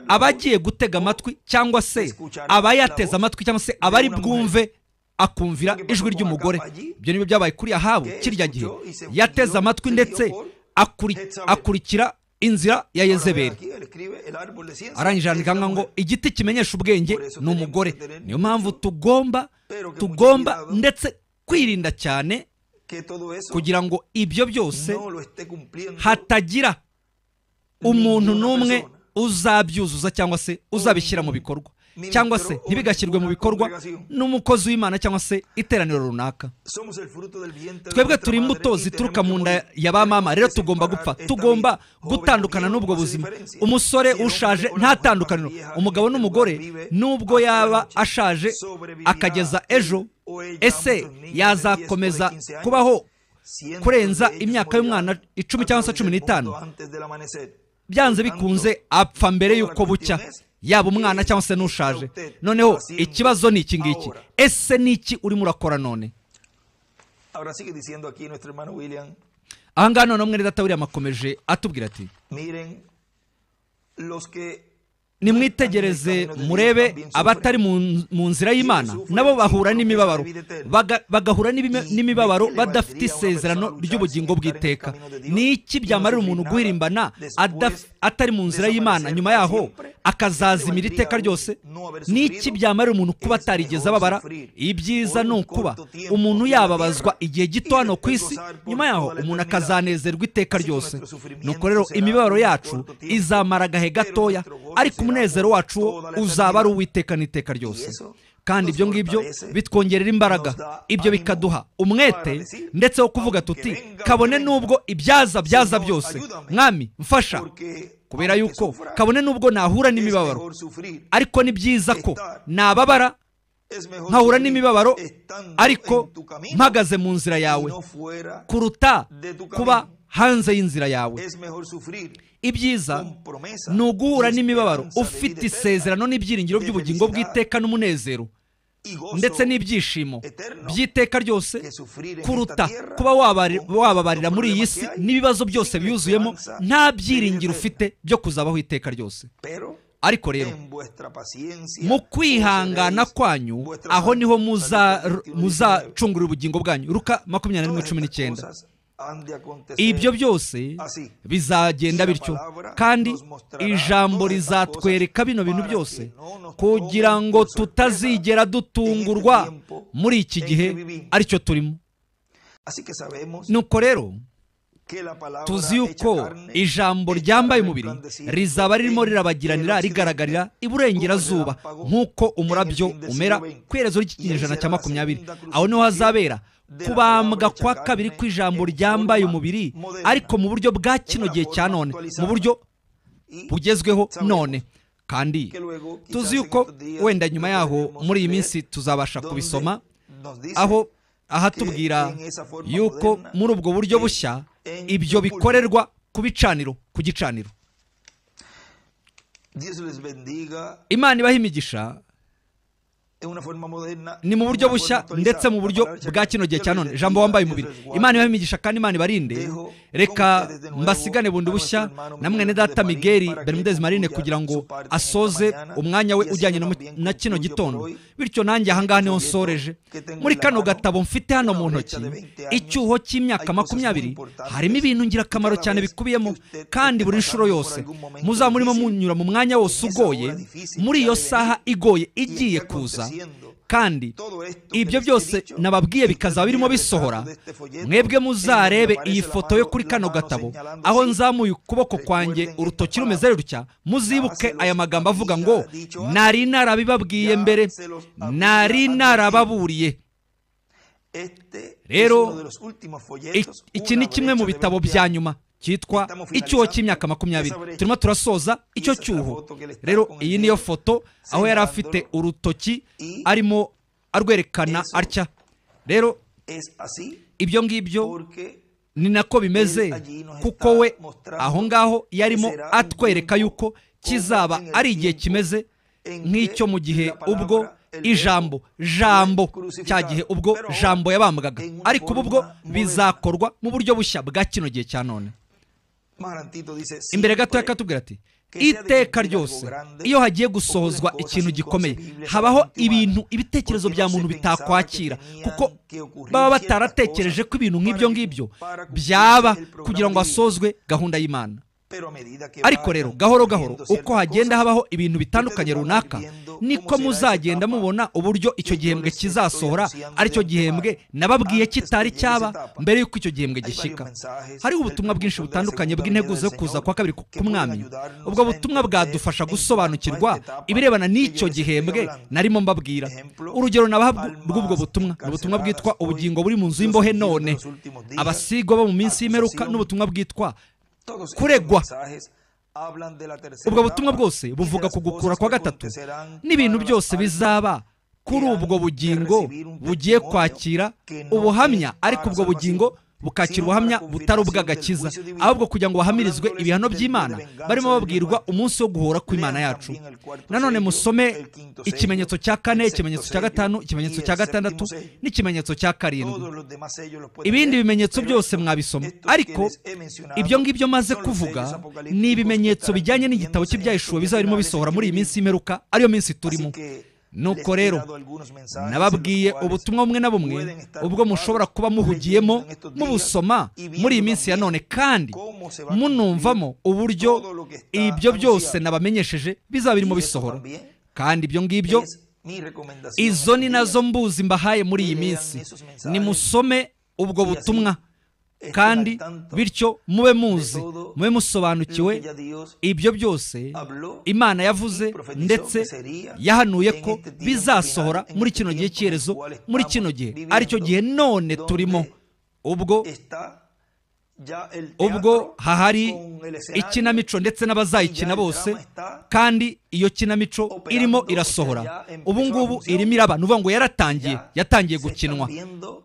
aba agiye gutega amatwi cyangwa se aba yateze amatwi cyangwa se aba ari bwumve akumvira ijwi ry'umugore ibyo nibyo byabaye kuri ahabu kirya gihe yateze amatwi ndetse akurikira inzira ya Yezebeli arangije yandika ngo igiti kimenyesha ubwenge ni umugore niyo mpamvu tugomba tugomba ndetse kwirinda cyane kugira ngo ibyo byose hatagira umuntu n'umwe uzabyuzuza cyangwa se uzabishyira mu bikorwa cyangwa se ntibigashyirwe mu bikorwa n'umukozi w'imana cyangwa se iteraniro runaka twebwe turi imbuto zituruka mu nda ya ba mama rero tugomba gupfa tugomba gutandukana n'ubwo buzima umusore ushaje ntatandukaniro umugabo n'umugore nubwo yaba ashaje akageza ejo ese yazakomeza kubaho kurenza imyaka y'umwana icumi cyangwa se cumi n'itanu byanze bikunze apfa mbere y'uko bucya yaba umwana cyangwa se n'ushaje noneho ikibazo ni iki ngiki ese ni iki urimo urakora none aha noneho mwene data william atubwira ati nimwitegereze murebe abatari mu nzira y'imana nabo bahura n'imibabaro bagahura n'imibabaro badafite isezerano ry'ubugingo bw'iteka ni iki byamarira umuntu guhirimbana adafite atari mu nzira y'imana nyuma yaho akazazimira iteka ryose n'iki byamarira umuntu kuba atarigeze ababara ibyiza ni ukuba umuntu yababazwa igihe gito hano ku isi nyuma yaho umuntu akazanezerwa iteka ryose nuko rero imibabaro yacu izamara agahe gatoya ariko umunezero wacu uzaba ari uw'iteka n'iteka ryose kandi ibyo ngibyo bitwongerera imbaraga ibyo bikaduha umwete ndetse wo kuvuga tuti kabone n'ubwo ibyaza byaza byose mwami mfasha kubera yuko kabone n'ubwo nahura n'imibabaro ariko ni byiza ko nababara nkahura n'imibabaro ariko mpagaze mu nzira yawe kuruta kuba hanze y'inzira yawe ibyiza ni uguhura n'imibabaro ufite isezerano n'ibyiringiro by'ubugingo bw'iteka n'umunezero ndetse n'ibyishimo by'iteka ryose kuruta kuba wababarira muri iyi si n'ibibazo byose byuzuyemo nta byiringiro ufite byo kuzabaho iteka ryose ariko rero mu kwihangana kwanyu aho niho muzacungurira ubugingo bwanyu ruka makumyabiri n'imwe cumi n'icyenda ibyo byose bizagenda bityo kandi ijambo rizatwereka bino bintu byose kugira ngo tutazigera dutungurwa muri iki gihe aricyo turimo nuko rero tuzi yuko ijambo ryambaye umubiri rizaba ririmo rirabagiranira rigaragarira iburengerazuba nk'uko umurabyo umera ku iherezo ry'ikinyejana cya makumyabiri aho niho hazabera kubambwa kwa kabiri kw'ijambo ryambaye umubiri ariko mu buryo bwa kino gihe cya none mu buryo bugezweho none kandi tuzi yuko wenda nyuma yaho muri iyi minsi tuzabasha kubisoma aho ahatubwira yuko muri ubwo buryo bushya ibyo bikorerwa ku bicaniro ku gicaniro imana ibaha imigisha ni mu buryo bushya ndetse mu buryo bwa kino gihe cya none jambo wambaye umubiri imana ibamigisha kandi imana ibarinde reka mbasigane bundi bushya na mwene data migeri bermudezi marine kugira ngo asoze umwanya we ujyanye na kino gitondo bityo nanjye ahangaha niho nsoreje muri kano gatabo mfite hano mu ntoki icyuho cy'imyaka makumyabiri harimo ibintu ngirakamaro cyane bikubiyemo kandi buri nshuro yose muzamurimo munyura mu mwanya wose ugoye muri iyo saha igoye igiye kuza kandi ibyo byose nababwiye bikazaba birimo bisohora mwebwe muzarebe iyi foto yo kuri kano gatabo aho nzamuye ukuboko kwanjye urutoki rumeze rutya muzibuke aya magambo avuga ngo nari narabibabwiye mbere nari narababuriye rero iki ni kimwe mu bitabo bya nyuma cyitwa icyuho cy'imyaka makumyabiri turimo turasoza icyo cyuho rero iyi niyo foto aho yari afite urutoki arimo arwerekana atya rero ibyo ngibyo ni nako bimeze kuko we aho ngaho yarimo atwereka yuko kizaba ari igihe kimeze nk'icyo mu gihe ubwo ijambo jambo cya gihe ubwo jambo yabambwaga ariko ubu bwo bizakorwa mu buryo bushya bwa kino gihe cya none marantito dice imbere gato y'akatubwira ati iteka ryose iyo hagiye gusohozwa ikintu gikomeye habaho ibintu ibitekerezo bya muntu bitakwakira kuko baba bataratekereje ko ibintu nk'ibyo ngibyo byaba kugira ngo hasozwe gahunda y'imana ariko rero gahoro gahoro uko hagenda habaho ibintu bitandukanye runaka niko muzagenda mubona uburyo icyo gihembwe kizasohora aricyo gihembwe nababwiye kitari cyaba mbere y'uko icyo gihembwe gishyika hariho ubutumwa bwinshi butandukanye bw'intego zo kuza kwa kabiri k'umwami ubwo butumwa bwadufasha gusobanukirwa ibirebana n'icyo gihembwe narimo mbabwira urugero nabaha rw'ubwo butumwa ni ubutumwa bwitwa ubugingo buri mu nzu y'imbohe none abasigwa bo mu minsi y'imperuka n'ubutumwa bwitwa kuregwa ubwo butumwa bwose buvuga ku gukura kwa gatatu n'ibintu byose bizaba kuri ubwo bugingo bugiye kwakira ubuhamya ariko ubwo bugingo bukakira ubuhamya butari ubw'agakiza ahubwo kugira ngo bahamirizwe ibihano by'imana barimo babwirwa umunsi wo guhora kw'imana yacu nanone musome ikimenyetso cya kane ikimenyetso cya gatanu ikimenyetso cya gatandatu n'ikimenyetso cya karindwi ibindi bimenyetso byose mwabisoma ariko ibyo ngibyo maze kuvuga ni ibimenyetso bijyanye n'igitabo cy'ibyahishuwe bizaba birimo bisohora muri iyi minsi y'imeruka ariyo minsi turimo ni uko rero nababwiye ubutumwa bumwe na bumwe ubwo mushobora kuba muhugiyemo mubusoma muri iyi minsi ya none kandi munumvamo uburyo ibyo byose nabamenyesheje bizaba birimo bisohora kandi ibyo ngibyo izo ni nazo mbuzi mbahaye muri iyi minsi nimusome ubwo butumwa kandi bityo mube muzi mube musobanukiwe ibyo byose imana yavuze ndetse yahanuye ko bizasohora muri kino gihe cyerezo muri kino gihe aricyo gihe none turimo ubwo ubwo hahari ikinamico ndetse n'abazayikina bose kandi iyo kinamico irimo irasohora ubu ngubu irimo iraba ni ngo yaratangiye yatangiye gukinwa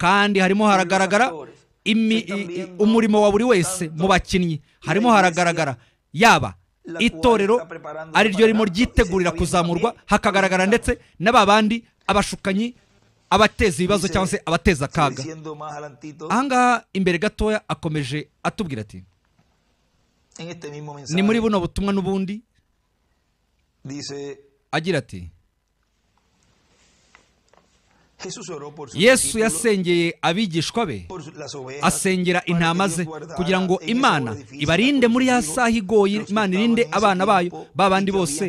kandi harimo haragaragara umurimo wa buri wese mu bakinnyi harimo haragaragara yaba itorero ari ryo ririmo ryitegurira kuzamurwa hakagaragara ndetse n'aba bandi abashukanyi abateza ibibazo cyangwa se abateza akaga ahangaha imbere gatoya akomeje atubwira ati ni muri buno butumwa n'ubundi agira ati yesu yasengeye abigishwa be asengera intama ze kugira ngo imana ibarinde muri ya saha igoye imana irinde abana bayo b’abandi bose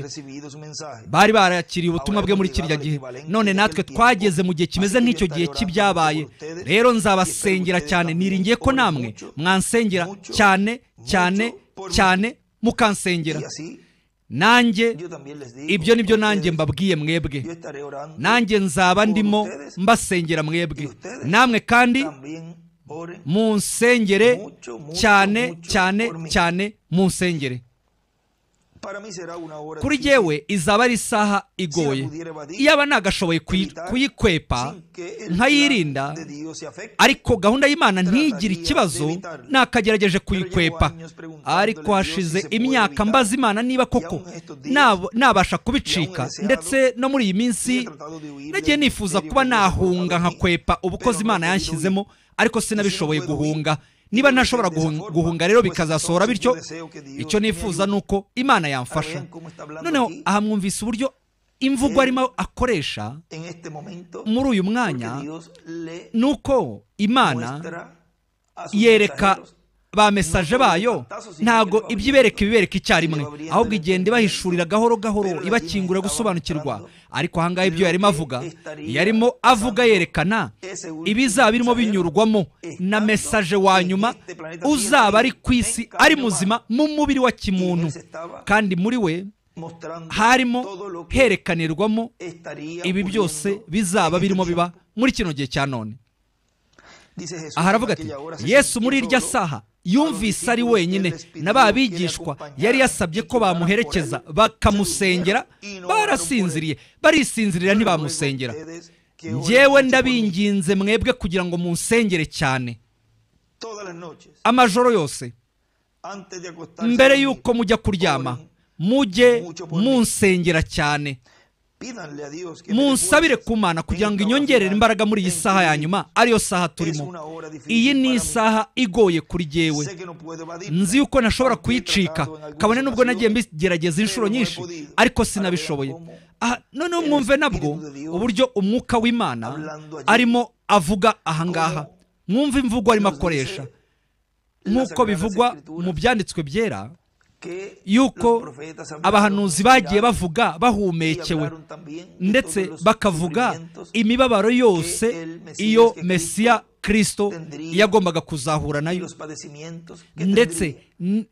bari barakiriye ubutumwa bwe muri kiriya gihe none natwe twageze mu gihe kimeze nk'icyo gihe cy'ibyabaye rero nzabasengera cyane niringiye ko namwe mwansengera cyane cyane cyane mukansengera nanjye ibyo ni byo nanjye mbabwiye mwebwe nanjye nzaba ndimo mbasengera mwebwe namwe kandi munsengere cyane cyane cyane munsengere kuri yewe izaba ari isaha igoye iyo aba ntagashoboye kuyikwepa nkayirinda ariko gahunda y'imana ntigire ikibazo nakagerageje kuyikwepa ariko hashize imyaka mbaza imana niba koko nabasha kubicika ndetse no muri iyi minsi nagiye nifuza kuba nahunga nkakwepa ubukozi imana yanshyizemo ariko sinabishoboye guhunga niba ntashobora guhunga rero bikazasohora bityo icyo nifuza ni uko imana yamfasha noneho aha mwumvise uburyo imvugo arimo akoresha muri uyu mwanya ni uko imana yereka ba mesaje bayo ntago ibyo ibereka ibibereka icyarimwe ahubwo igenda ibahishurira gahoro gahoro ibakingura gusobanukirwa ariko ahangaha ibyo yarimo avuga yarimo avuga yerekana ibizaba birimo binyurwamo na mesaje wa nyuma uzaba ari ku isi ari muzima mu mubiri wa kimuntu kandi muri we harimo herekanirwamo ibi byose bizaba birimo biba muri kino gihe cya none aha aravuga ati yesu muri irya saha yumvise ari wenyine na ba bigishwa yari yasabye ko bamuherekeza bakamusengera barasinziriye barisinzirira ntibamusengera ngewe ndabinginze mwebwe kugira ngo munsengere cyane amajoro yose mbere y'uko mujya kuryama mujye munsengera cyane munsabire ku mana kugira ngo inyongerere imbaraga muri iyi saha ya nyuma ariyo saha turimo iyi ni isaha igoye kuri jyewe nzi yuko nashobora kuyicika kabone n'ubwo nagiye mbigerageza inshuro nyinshi ariko sinabishoboye Aha noneho mwumve nabwo uburyo umwuka w'imana arimo avuga ahangaha mwumve imvugo arimo akoresha nk'uko bivugwa mu byanditswe byera yuko abahanuzi bagiye bavuga bahumekewe ndetse bakavuga imibabaro yose iyo mesiya kirisito yagombaga kuzahura nayo ndetse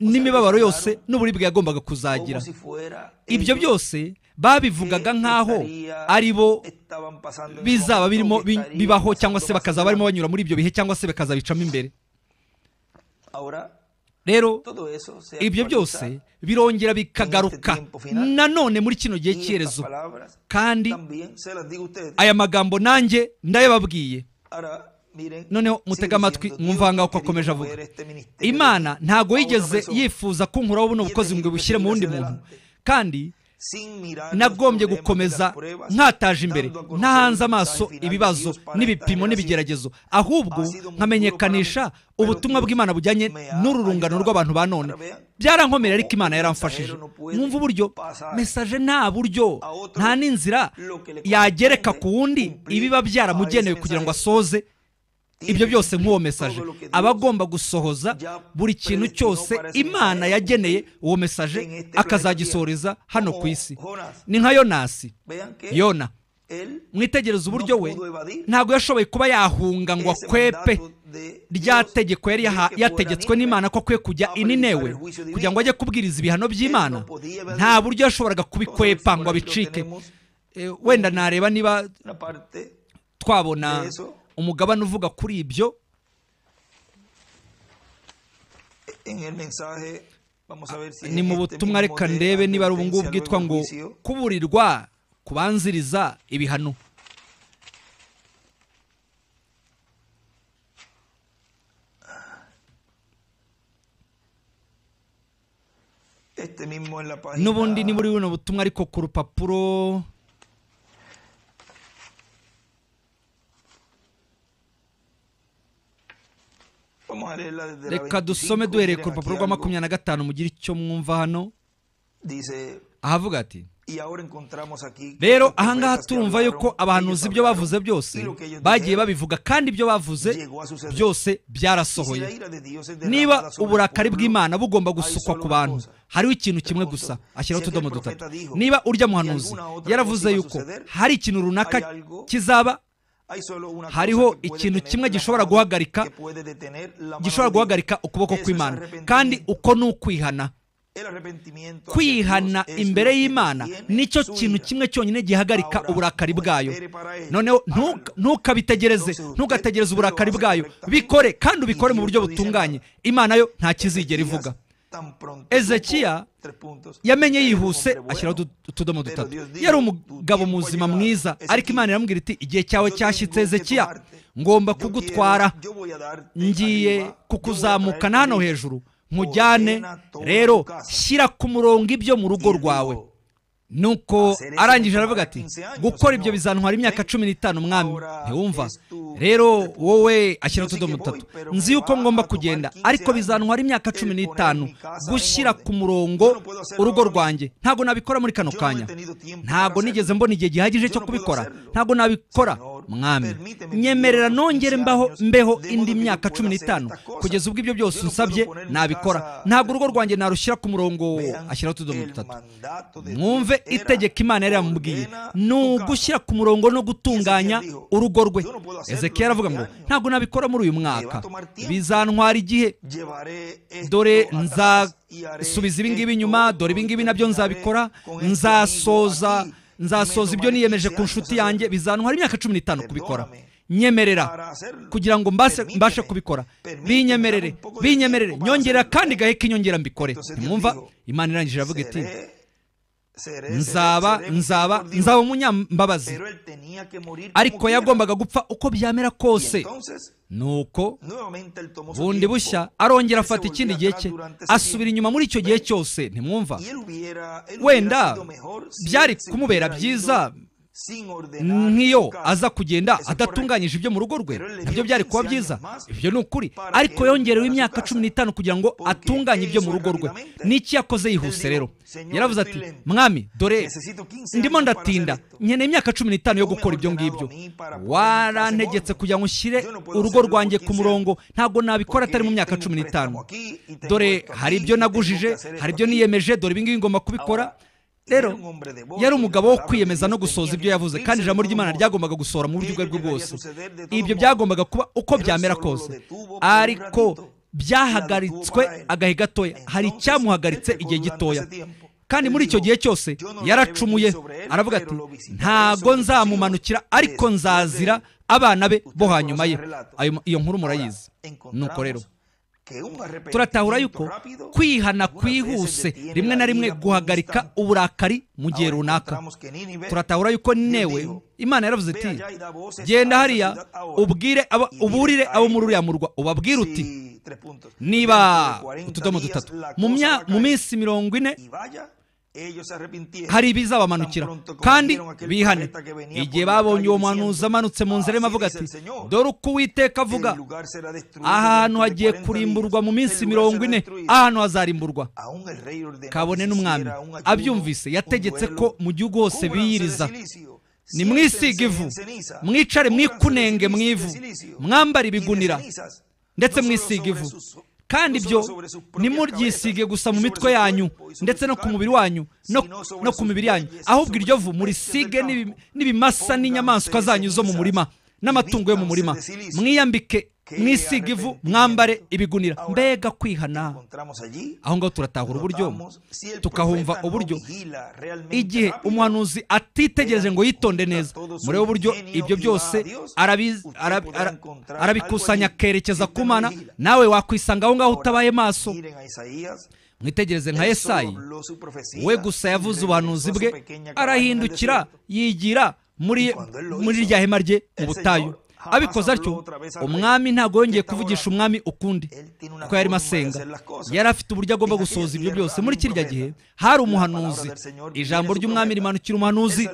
n'imibabaro yose n'uburibwe yagombaga kuzagira ibyo byose babivugaga nk'aho ari bo bizaba birimo bibaho cyangwa se bakazaba barimo banyura muri ibyo bihe cyangwa se bakazabicamo imbere rero ibyo byose birongera bikagaruka nanone muri kino gihe cyerezo kandi aya magambo nanjye ndayababwiye noneho mutega amatwi mwumvangaho uko akomeje avuga imana ntabwo yigeze yifuza kunkuraho buno bukozi ngo ibushyire mu wundi muntu kandi nagombye gukomeza nkataje imbere ntahanze amaso ibibazo n'ibipimo n'ibigeragezo ahubwo nkamenyekanisha ubutumwa bw'imana bujyanye n'uru rw'abantu ba none byarankomera ariko imana yaramfashije mwumva uburyo mesaje nta buryo nta n'inzira yagereka ku wundi ibiba byaramugenewe kugira ngo asoze ibyo byose nk'uwo mesaje aba agomba gusohoza buri kintu cyose imana yageneye uwo mesaje akazagisoreza hano ku isi ni nka yonasi yona mwitegereza uburyo we ntabwo yashoboye kuba yahunga ngo akwepe rya tegeko yari yategetswe n'imana ko akwiye kujya ininewe kugira ngo ajye kubwiriza ibihano by'imana nta buryo yashoboraga kubikwepa ngo abicike eh, wenda nareba niba twabona umugabane uvuga kuri ibyo ni mu butumwa reka ndebe niba ari ubungubu bwitwa ngo kuburirwa kubanziriza ibihano n'ubundi ni uri buno butumwa ariko ku rupapuro reka dusome duhereye ku rupapuro rwa makumyabiri na gatanu mugire icyo mwumva hano ahavuga ati rero ahangaha turumva yuko abahanuzi ibyo bavuze byose bagiye babivuga kandi ibyo bavuze byose byarasohoye niba uburakari bw'imana bugomba gusukwa ku bantu hariho ikintu kimwe gusa ashyiraho utudomo dutatu niba urya muhanuzi yaravuze yuko hari ikintu runaka kizaba hariho ikintu kimwe gishobora guhagarika gishobora guhagarika ukuboko kw'imana kandi uko ni ukwihana kwihana imbere y'imana nicyo kintu kimwe cyonyine gihagarika uburakari bwayo noneho ntukabitegereze ntugategereze uburakari bwayo bikore kandi ubikore mu buryo butunganye imana yo nta kizigera ivuga ezekiya yamenye yihuse ashyiraho utudomo dutatu yari umugabo muzima mwiza ariko imana iramubwira iti igihe cyawe cyashyitse ezekiya ngomba kugutwara ngiye kukuzamukana hano hejuru nkujyane rero shyira ku murongo ibyo mu rugo rwawe nuko ah, arangije aravuga ati gukora ibyo bizantwara imyaka cumi n'itanu mwami ntiwumva rero wowe ashyira utudomo dutatu nzi yuko ngomba kugenda ariko bizantwara imyaka cumi n'itanu gushyira ku murongo urugo rwanjye ntabwo nabikora muri kano kanya ntabwo nigeze mbona igihe gihagije cyo kubikora ntabwo nabikora mwami nyemerera nongere mbaho mbeho indi myaka cumi n'itanu kugeza ubwo ibyo byose unsabye nabikora ntabwo urugo rwanjye narushyira ku murongo ashyiraho utudomo dutatu mwumve itegeko imana yari yamubwiye ni ugushyira ku murongo no gutunganya urugo rwe ezekiyeli aravuga ngo ntabwo nabikora muri uyu mwaka bizantwara igihe dore nzasubiza ibingibi inyuma dore ibingibi nabyo nzabikora nzasoza nzasoza ibyo niyemeje ku nshuti yanjye bizantwara imyaka cumi n'itanu kubikora nyemerera kugira ngo mbashe kubikora binyemerere binyemerere nyongera kandi gahe k'inyongera mbikore ntimwumva imana irangije iravuga iti nzaba nzaba nzaba umunyambabazi ariko yagombaga gupfa uko byamera kose nuko bundi bushya arongera afata ikindi gihe cye asubira inyuma muri icyo gihe cyose ntimwumva wenda byari kumubera byiza nk'iyo aza kugenda adatunganyije ibyo mu rugo rwe ibyo byari kuba byiza ibyo ni ukuri ariko yongerewe imyaka cumi n'itanu kugira ngo atunganye ibyo mu rugo rwe n'iki yakoze yihuse rero yaravuze ati mwami dore ndimo ndatinda nkeneye imyaka cumi n'itanu yo gukora ibyo ngibyo warantegetse kugira ngo ushyire urugo rwanjye ku murongo ntabwo nabikora atari mu myaka cumi n'itanu dore hari ibyo nagujije hari ibyo niyemeje dore ibingibi ngomba kubikora rero yari umugabo wo kwiyemeza no gusoza ibyo yavuze kandi ijambo ry'imana ryagombaga gusohora mu buryo ubwo ari bwo bwose ibyo byagombaga kuba uko byamera kose ariko byahagaritswe agahe gatoya hari icyamuhagaritse igihe gitoya kandi muri icyo gihe cyose yaracumuye aravuga ati ntago nzamumanukira ariko nzazira abana be bo hanyuma ye iyo nkuru murayizi nuko rero turatahura yuko kwihana kwihuse rimwe na rimwe guhagarika uburakari mu gihe runaka turatahura yuko newe imana yaravuze ati genda hariya ubwire uburire abo muri uriya murwa ubabwire uti niba utudomo dutatu mu minsi mirongo ine hari ibizabamanukira kandi bihane igihe babonye uwo muhanuzi amanutse mu nzira avuga ati dore uko uwiteka avuga aha hantu hagiye kurimburwa mu minsi mirongo ine ahantu hazarimburwa kabone n'umwami abyumvise yategetse ko mu gihugu hose biyiriza ni mwisiga ivu mwicare mwikunenge mu ivu mwambare ibigunira ndetse mwisiga ivu kandi ibyo ntimuryisige gusa mu mitwe yanyu ndetse no ku mubiri wanyu no ku mibiri yanyu ahubwo iryo vu murisige n'ibimasa n'inyamaswa zanyu zo mu murima n'amatungo yo mu murima mwiyambike mwisigivu mwambare ibigunira mbega kwihana aho ngaho turatahura uburyo tukahumva uburyo igihe umuhanuzi atitegereje ngo yitonde neza murebe uburyo ibyo byose arabikusanya akerekeza ku mana nawe wakwisanga aho ngaho utabaye maso mwitegereze nka esayi we gusa yavuze ubuhanuzi bwe arahindukira yigira muri rya hema rye mu butayu abikoze atyo umwami ntabwo yongeye kuvugisha umwami ukundi kuko yari masenga yari afite uburyo agomba gusoza ibyo byose muri kiriya gihe hari umuhanuzi ijambo ry'umwami rimanukira umuhanuzi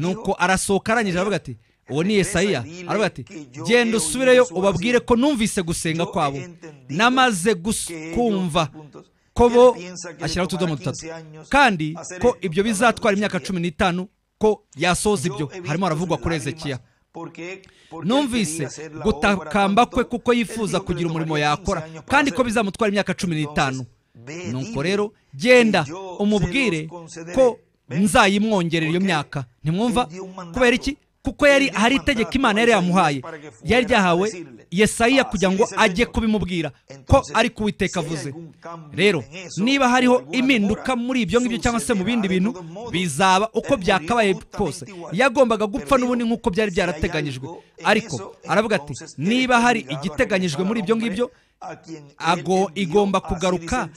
nuko arasohoka arangije aravuga ati uwo ni Yesaya aravuga ati genda usubireyo ubabwire ko numvise gusenga kwabo namaze kumva ko bo ashyiraho utudomo dutatu kandi ko ibyo bizatwara imyaka cumi n'itanu ko yasoza ibyo harimo haravugwa kuri ezekiya numvise gutakamba kwe kuko yifuza kugira umurimo yakora kandi ko bizamutwara imyaka cumi n'itanu nuko rero genda umubwire ko nzayimwongerera iyo myaka ntimwumva kubera iki kuko yari hari itegeko imana yari yamuhaye yari ryahawe yesaya kugira ngo ajye kubimubwira ko ari kuwiteka avuze rero niba hariho impinduka muri ibyo ngibyo cyangwa se mu bindi bintu bizaba uko byakabaye kose yagombaga gupfa n'ubundi nk'uko byari byarateganyijwe ariko aravuga ati niba hari igiteganyijwe muri ibyo ngibyo ago igomba kugaruka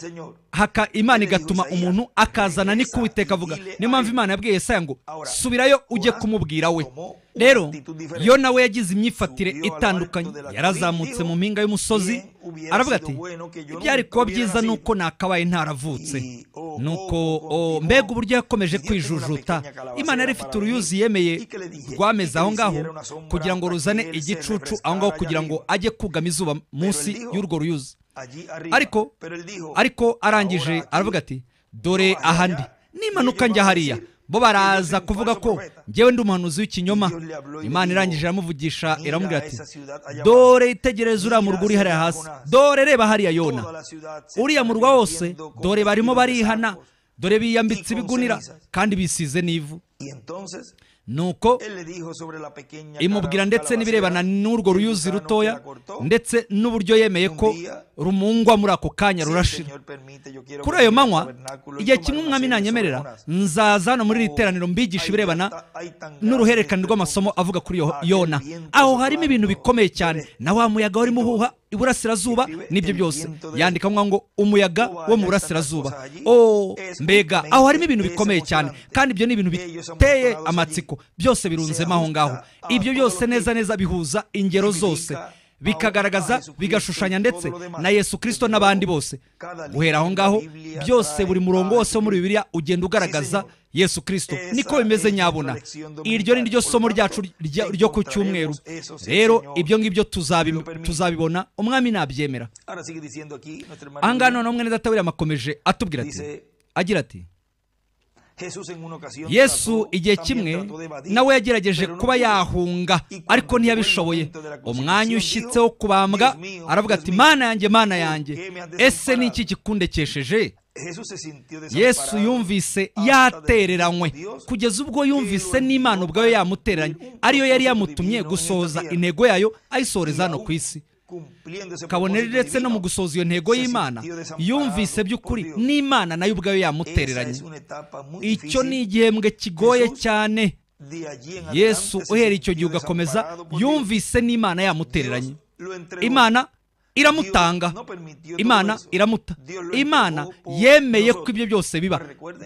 haka imana igatuma umuntu akazana ni kuwiteka avuga niyo mpamvu imana yabwiye Yesaya ngo subirayo ujye kumubwira we rero iyo nawe yagize imyifatire itandukanye yarazamutse mu mpinga y'umusozi aravuga ati ibyari kuba byiza ni uko nakabaye ntaravutse oh, nuko mbega uburyo yakomeje kwijujuta imana yari ifite uruyuzi yemeye rwameze aho ngaho kugira ngo ruzane igicucu aho ngaho kugira ngo ajye kugama izuba munsi y'urwo ruyuzi ariko ariko arangije aravuga ati dore ahandi nimanuka njya hariya bo baraza kuvuga ko ngewe ndi umuhanuzi w'ikinyoma imana irangije iramuvugisha iramubwira ati dore itegereze uriya murwa uri hariya hasi dore reba hariya yona uriya murwa wose dore barimo barihana dore biyambitse ibigunira kandi bisize n'ivu nuko imubwira ndetse n'ibirebana n'urwo ruyuzi rutoya ndetse n'uburyo yemeye ko rumungwa muri ako kanya rurashira kuri ayo manywa igihe kimwe umwami nanyemerera nzaza hano muri iri oh, teraniro mbigisha ibirebana n'uruhererekane rw'amasomo avuga kuri yona oh, aho harimo ibintu bikomeye cyane na wa muyaga warimo uhuha iburasirazuba n'ibyo byose yandikamo ngo umuyaga wo mu burasirazuba mbega aho harimo ibintu bikomeye cyane kandi ibyo ni ibintu biteye amatsiko byose birunzemo aho ngaho ibyo byose neza neza bihuza ingero zose bikagaragaza bigashushanya ndetse na yesu Kristo n'abandi bose guhera aho ngaho byose buri murongo wose wo muri bibiliya ugenda ugaragaza yesu Kristo niko bimeze nyabona iryo ni ryo somo ryacu ryo ku cyumweru rero ibyo ngibyo tuzabibona umwami nabyemera aha ngaha noneho mwene data william akomeje atubwira ati agira ati yesu igihe kimwe nawe yagerageje kuba yahunga ariko ntiyabishoboye umwanya ushyitse wo kubambwa aravuga ati mana yanjye mana yanjye ese ni iki gikundekesheje yesu yumvise yatereranywe kugeza ubwo yumvise n'imana ubwayo yamuteranye ariyo yari yamutumye gusoza intego yayo ayisoreza hano ku isi kabonera uretse no mu gusoza iyo ntego y'imana yumvise by'ukuri n'imana nayo ubwayo yamutereranye icyo ni igihembwe kigoye cyane yesu uhera icyo gihe ugakomeza yumvise n'imana yamutereranye imana iramutanga imana iramuta imana yemeye ko ibyo byose biba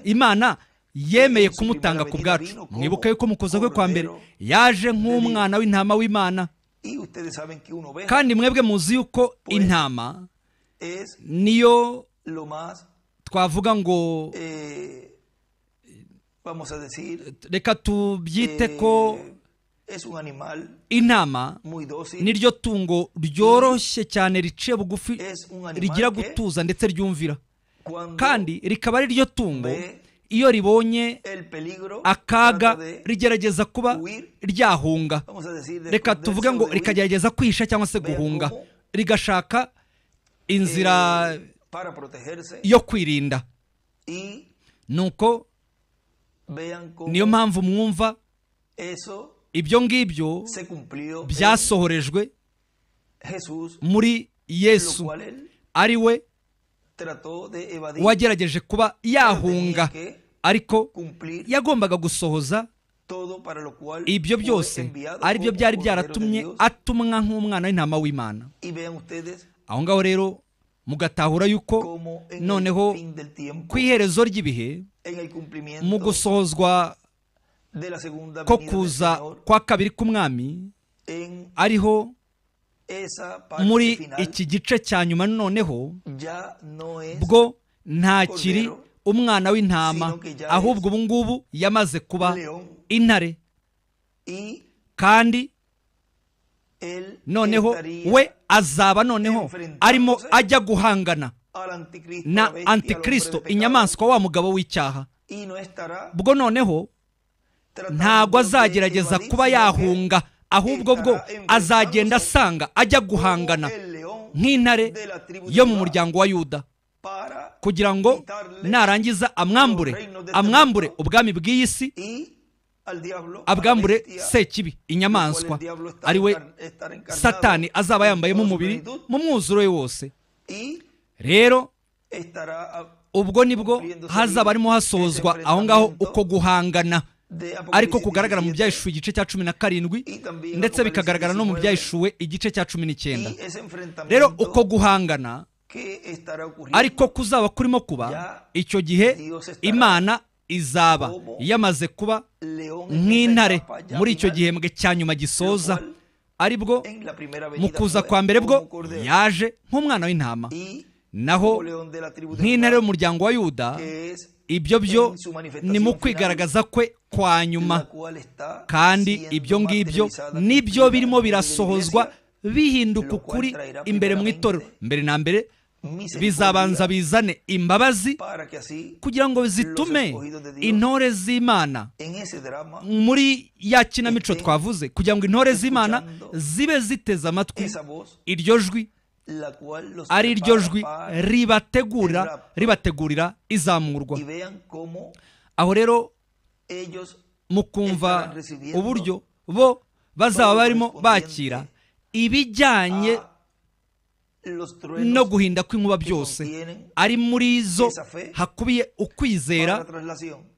imana yemeye kumutanga ku bwacu mwibuke yuko mukoza kwe kwa mbere yaje nk'umwana w'intama w'imana kandi mwebwe muzi yuko intama niyo twavuga ngo eh, reka tubyite eh, ko intama niryo tungo ryoroshye cyane riciye bugufi rigira gutuza ndetse ryumvira kandi rikaba ari ryo tungo iyo ribonye akaga rigerageza kuba ryahunga reka tuvuge ngo rikagerageza kwihisha cyangwa se guhunga rigashaka inzira eh, yo kwirinda nuko niyo mpamvu mwumva ibyo ngibyo byasohorejwe muri yesu ari we wagerageje kuba yahunga ariko yagombaga gusohoza ibyo byose ari byo byari byaratumye atumwa nk'umwana w'intama w'imana aho ngaho rero mugatahura yuko noneho ku iherezo ry'ibihe mu gusohozwa ko kuza kwa kabiri k'umwami ariho muri iki gice cya nyuma noneho bwo ntakiri umwana w'intama ahubwo ubu ngubu yamaze kuba intare kandi noneho we azaba noneho arimo ajya guhangana na antikristo inyamaswa wa mugabo w'icyaha bwo noneho ntabwo azagerageza kuba yahunga ahubwo bwo azagenda asanga ajya guhangana nk'intare yo mu muryango wa yuda kugira ngo narangiza amwambure amwambure ubwami bw'iyi si abwambure sekibi inyamaswa ari we satani azaba yambayemo umubiri mu mwuzuro we wose rero ubwo nibwo hazaba harimo hasozwa aho ngaho uko guhangana ariko kugaragara mu byahishuwe igice cya cumi na karindwi ndetse bikagaragara no mu byahishuwe igice cya cumi n'icyenda rero uko guhangana ariko kuzaba kurimo kuba icyo gihe imana izaba yamaze kuba nk'intare muri icyo gihembwe cya nyuma gisoza aribwo mu kuza kwa mbere bwo yaje nk'umwana w'intama naho nk'intare y'umuryango wa yuda ibyo byo ni mu kwigaragaza kwe kwa nyuma kandi ibyo ngibyo nibyo birimo birasohozwa bihinduka ukuri imbere mu itorero mbere na mbere bizabanza bizane imbabazi kugira ngo zitume intore z'imana muri ya kinamico twavuze kugira ngo intore z'imana zibe ziteze amatwi iryo jwi ari ryo jwi ribategura ribategurira izamurwa aho rero mu kumva uburyo bo bazaba barimo bakira ibijyanye no guhinda kw'inkuba byose ari muri zo hakubiye ukwizera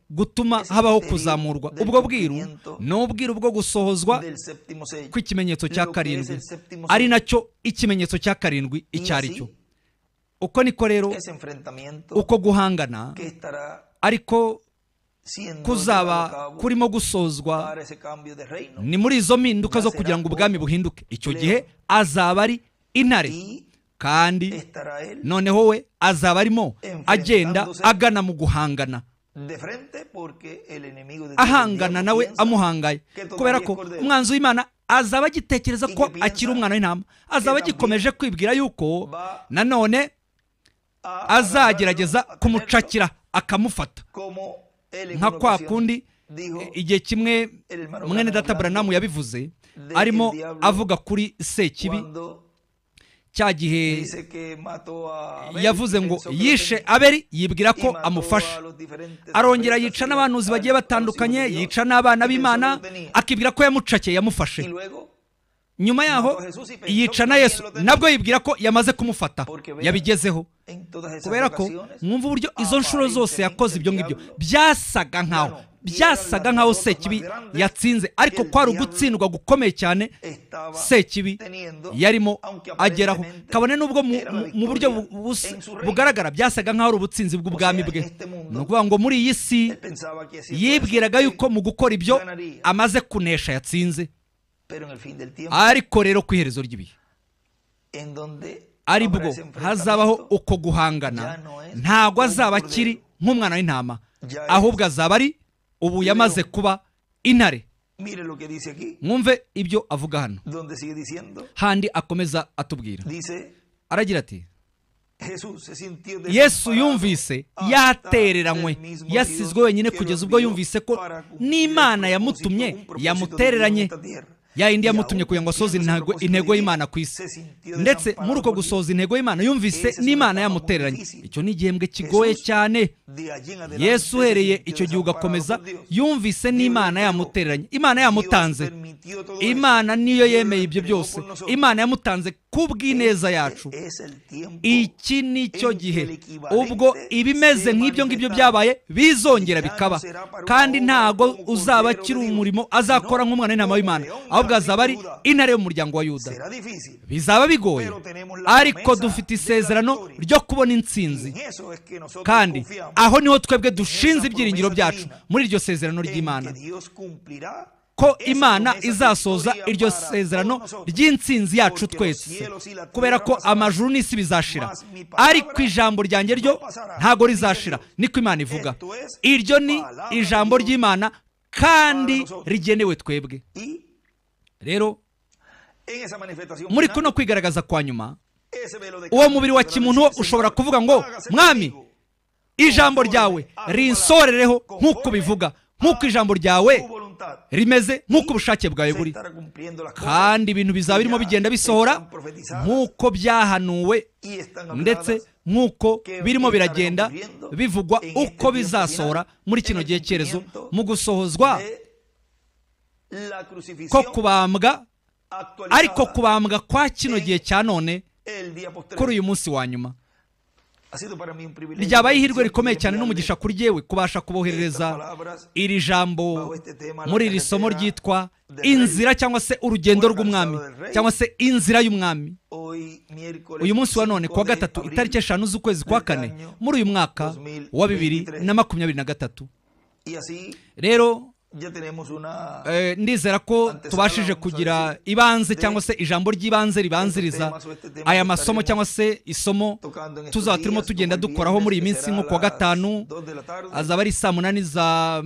gutuma habaho kuzamurwa ubwo bwiru ni ubwiru bwo gusohozwa kw'ikimenyetso cya karindwi ari nacyo ikimenyetso cya karindwi icyo ari cyo uko niko rero uko guhangana ariko kuzaba kurimo gusozwa ni muri izo mpinduka zo kugira ngo ubwami buhinduke icyo gihe azaba ari intare kandi noneho we azaba arimo agenda agana mu guhangana de frente porque el enemigo de ahangana nawe amuhangaye kubera ko umwanzu w'imana azaba agitekereza ko akiri umwana w'intama azaba agikomeje kwibwira yuko nanone azagerageza kumucakira akamufata nka kwa kundi igihe kimwe mwene data buranamu yabivuze arimo avuga kuri sekibi cya gihe yavuze ngo yishe aberi yibwira ko amufasha arongera yica n'abantuzi bagiye batandukanye yica n'abana b'imana akibwira ko yamucakeye yamufashe nyuma yaho yica na yesu nabwo yibwira ko yamaze kumufata yabigezeho kubera ko mwumva uburyo izo nshuro zose yakoze ibyo ngibyo byasaga nkaho byasaga nkaho sekibi yatsinze ariko kwari ugutsindwa gukomeye cyane sekibi yarimo ageraho kabone n'ubwo mu buryo bugaragara byasaga nkaho ari ubutsinzi bw'ubwami bwe ni ukuvuga ngo muri iyi si yibwiraga yuko mu gukora ibyo amaze kunesha yatsinze ariko rero ku iherezo ry'ibihe ari bwo hazabaho uko guhangana ntabwo azaba akiri nk'umwana w'intama ahubwo azaba ari ubu yamaze kuba intare mwumve ibyo avuga hano handi akomeza atubwira aragira ati yesu yumvise yatereranywe yasizwe wenyine kugeza ubwo yumvise ko n'imana yamutumye yamutereranye ya indi yamutumye kugira ngo asoze intego y'imana ku isi ndetse muri uko gusoza intego y'imana yumvise n'imana yamutereranye icyo ni igihembwe kigoye cyane yesu uhereye icyo gihe ugakomeza yumvise n'imana yamutereranye imana yamutanze imana niyo yemeye ibyo byose imana yamutanze ku bw'ineza yacu iki ni cyo gihe ubwo ibimeze nk'ibyo ngibyo byabaye bizongera bikaba kandi ntago uzaba akiri umurimo azakora nk'umwana w'intama w'imana kugaragaza abari intare y'umuryango wa yuda bizaba bigoye ariko dufite isezerano ryo kubona intsinzi kandi aho niho twebwe dushinze ibyiringiro byacu muri iryo sezerano ry'imana ko imana izasoza iryo sezerano ry'intsinzi yacu twese kubera ko amajuru n'isi bizashira ariko ijambo ryanjye ryo ntago rizashira niko imana ivuga iryo ni ijambo ry'imana kandi rigenewe twebwe rero muri kuno kwigaragaza kwa nyuma uwo mubiri wa kimuntu ushobora kuvuga ngo mwami ijambo ryawe rinsorereho nk'uko bivuga nk'uko ijambo ryawe rimeze nk'uko ubushake bwawe buri kandi ibintu bizaba birimo bigenda bisohora nk'uko byahanuwe ndetse nk'uko birimo biragenda bivugwa uko bizasohora muri kino gihe cyerezo mu gusohozwa ko kubambwa ariko kubambwa kwa kino gihe cya none kuri uyu munsi wa nyuma ryabaye ihirwe rikomeye cyane n'umugisha kuri yewe kubasha kuboherereza iri jambo muri iri somo ryitwa inzira cyangwa se urugendo rw'umwami cyangwa se inzira y'umwami uyu munsi wa none kuwa gatatu itariki eshanu z'ukwezi kwa kane muri uyu mwaka wa bibiri na makumyabiri na gatatu rero Eh, ndizera ko tubashije kugira ibanze cyangwa se ijambo ry'ibanze ribanziriza aya masomo cyangwa se isomo tuzaba turimo tugenda dukoraho muri iyi minsi nko kuwa gatanu azaba ari saa munani za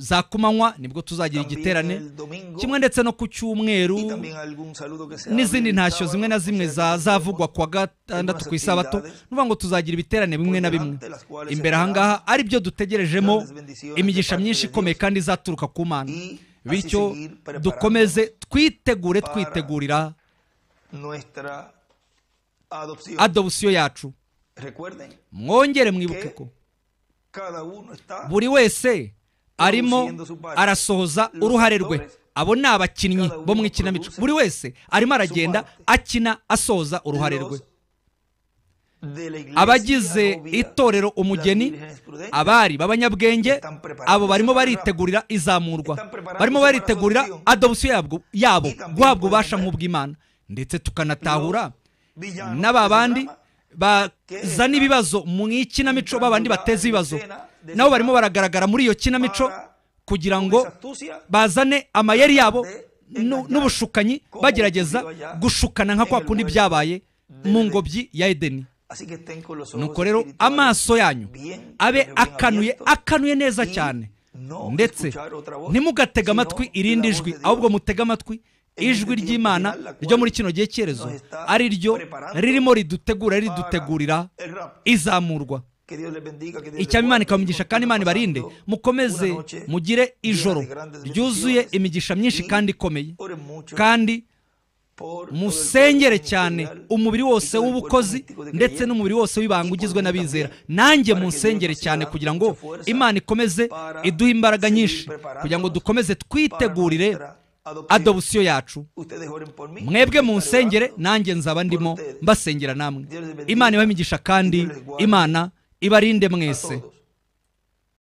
za kumanywa nibwo tuzagira igiterane kimwe ndetse no ku cyumweru n'izindi ntashyo zimwe na zimwe zazavugwa kuwa gatandatu ku isabato ni ngo tuzagira ibiterane bimwe na bimwe imbere ahangaha ari byo dutegerejemo imigisha myinshi ikomeye kandi izaturuka guturuka ku mana bityo dukomeze twitegure twitegurira adobusiyo yacu mwongere mwibuke ko buri wese arimo arasohoza uruhare rwe abo ni abakinnyi bo mu ikinamico buri wese arimo aragenda akina asoza uruhare rwe abagize itorero umugeni abari b'abanyabwenge abo barimo baritegurira izamurwa barimo baritegurira adopsiyo yabo yabo guhabwa ububasha mu ndetse tukanatahura n'aba bandi bazana ibibazo mu ikinamico babandi bateza ibibazo nabo barimo baragaragara muri iyo kinamico kugira ngo bazane amayeri yabo n'ubushukanyi bagerageza gushukana nka kwa kundi byabaye mu ngobyi ya edeni nuko rero amaso yanyu abe akanuye akanuye neza cyane ndetse ntimugatege amatwi irindi jwi ahubwo mutega amatwi ijwi ry'imana ryo muri kino gihe cyerezo ari ryo ririmo ridutegura ridutegurira izamurwa icyaba ikamugisha kandi imana ibarinde mukomeze mugire ijoro ryuzuye imigisha myinshi kandi ikomeye kandi musengere cyane umubiri wose w'ubukozi ndetse n'umubiri wose w'ibanga ugizwe n'abizera nanjye munsengere cyane kugira ngo imana ikomeze iduhe imbaraga nyinshi kugira ngo dukomeze twitegurire adobusiyo yacu mwebwe munsengere nanjye nzaba ndimo mbasengera namwe imana imigisha kandi imana ibarinde mwese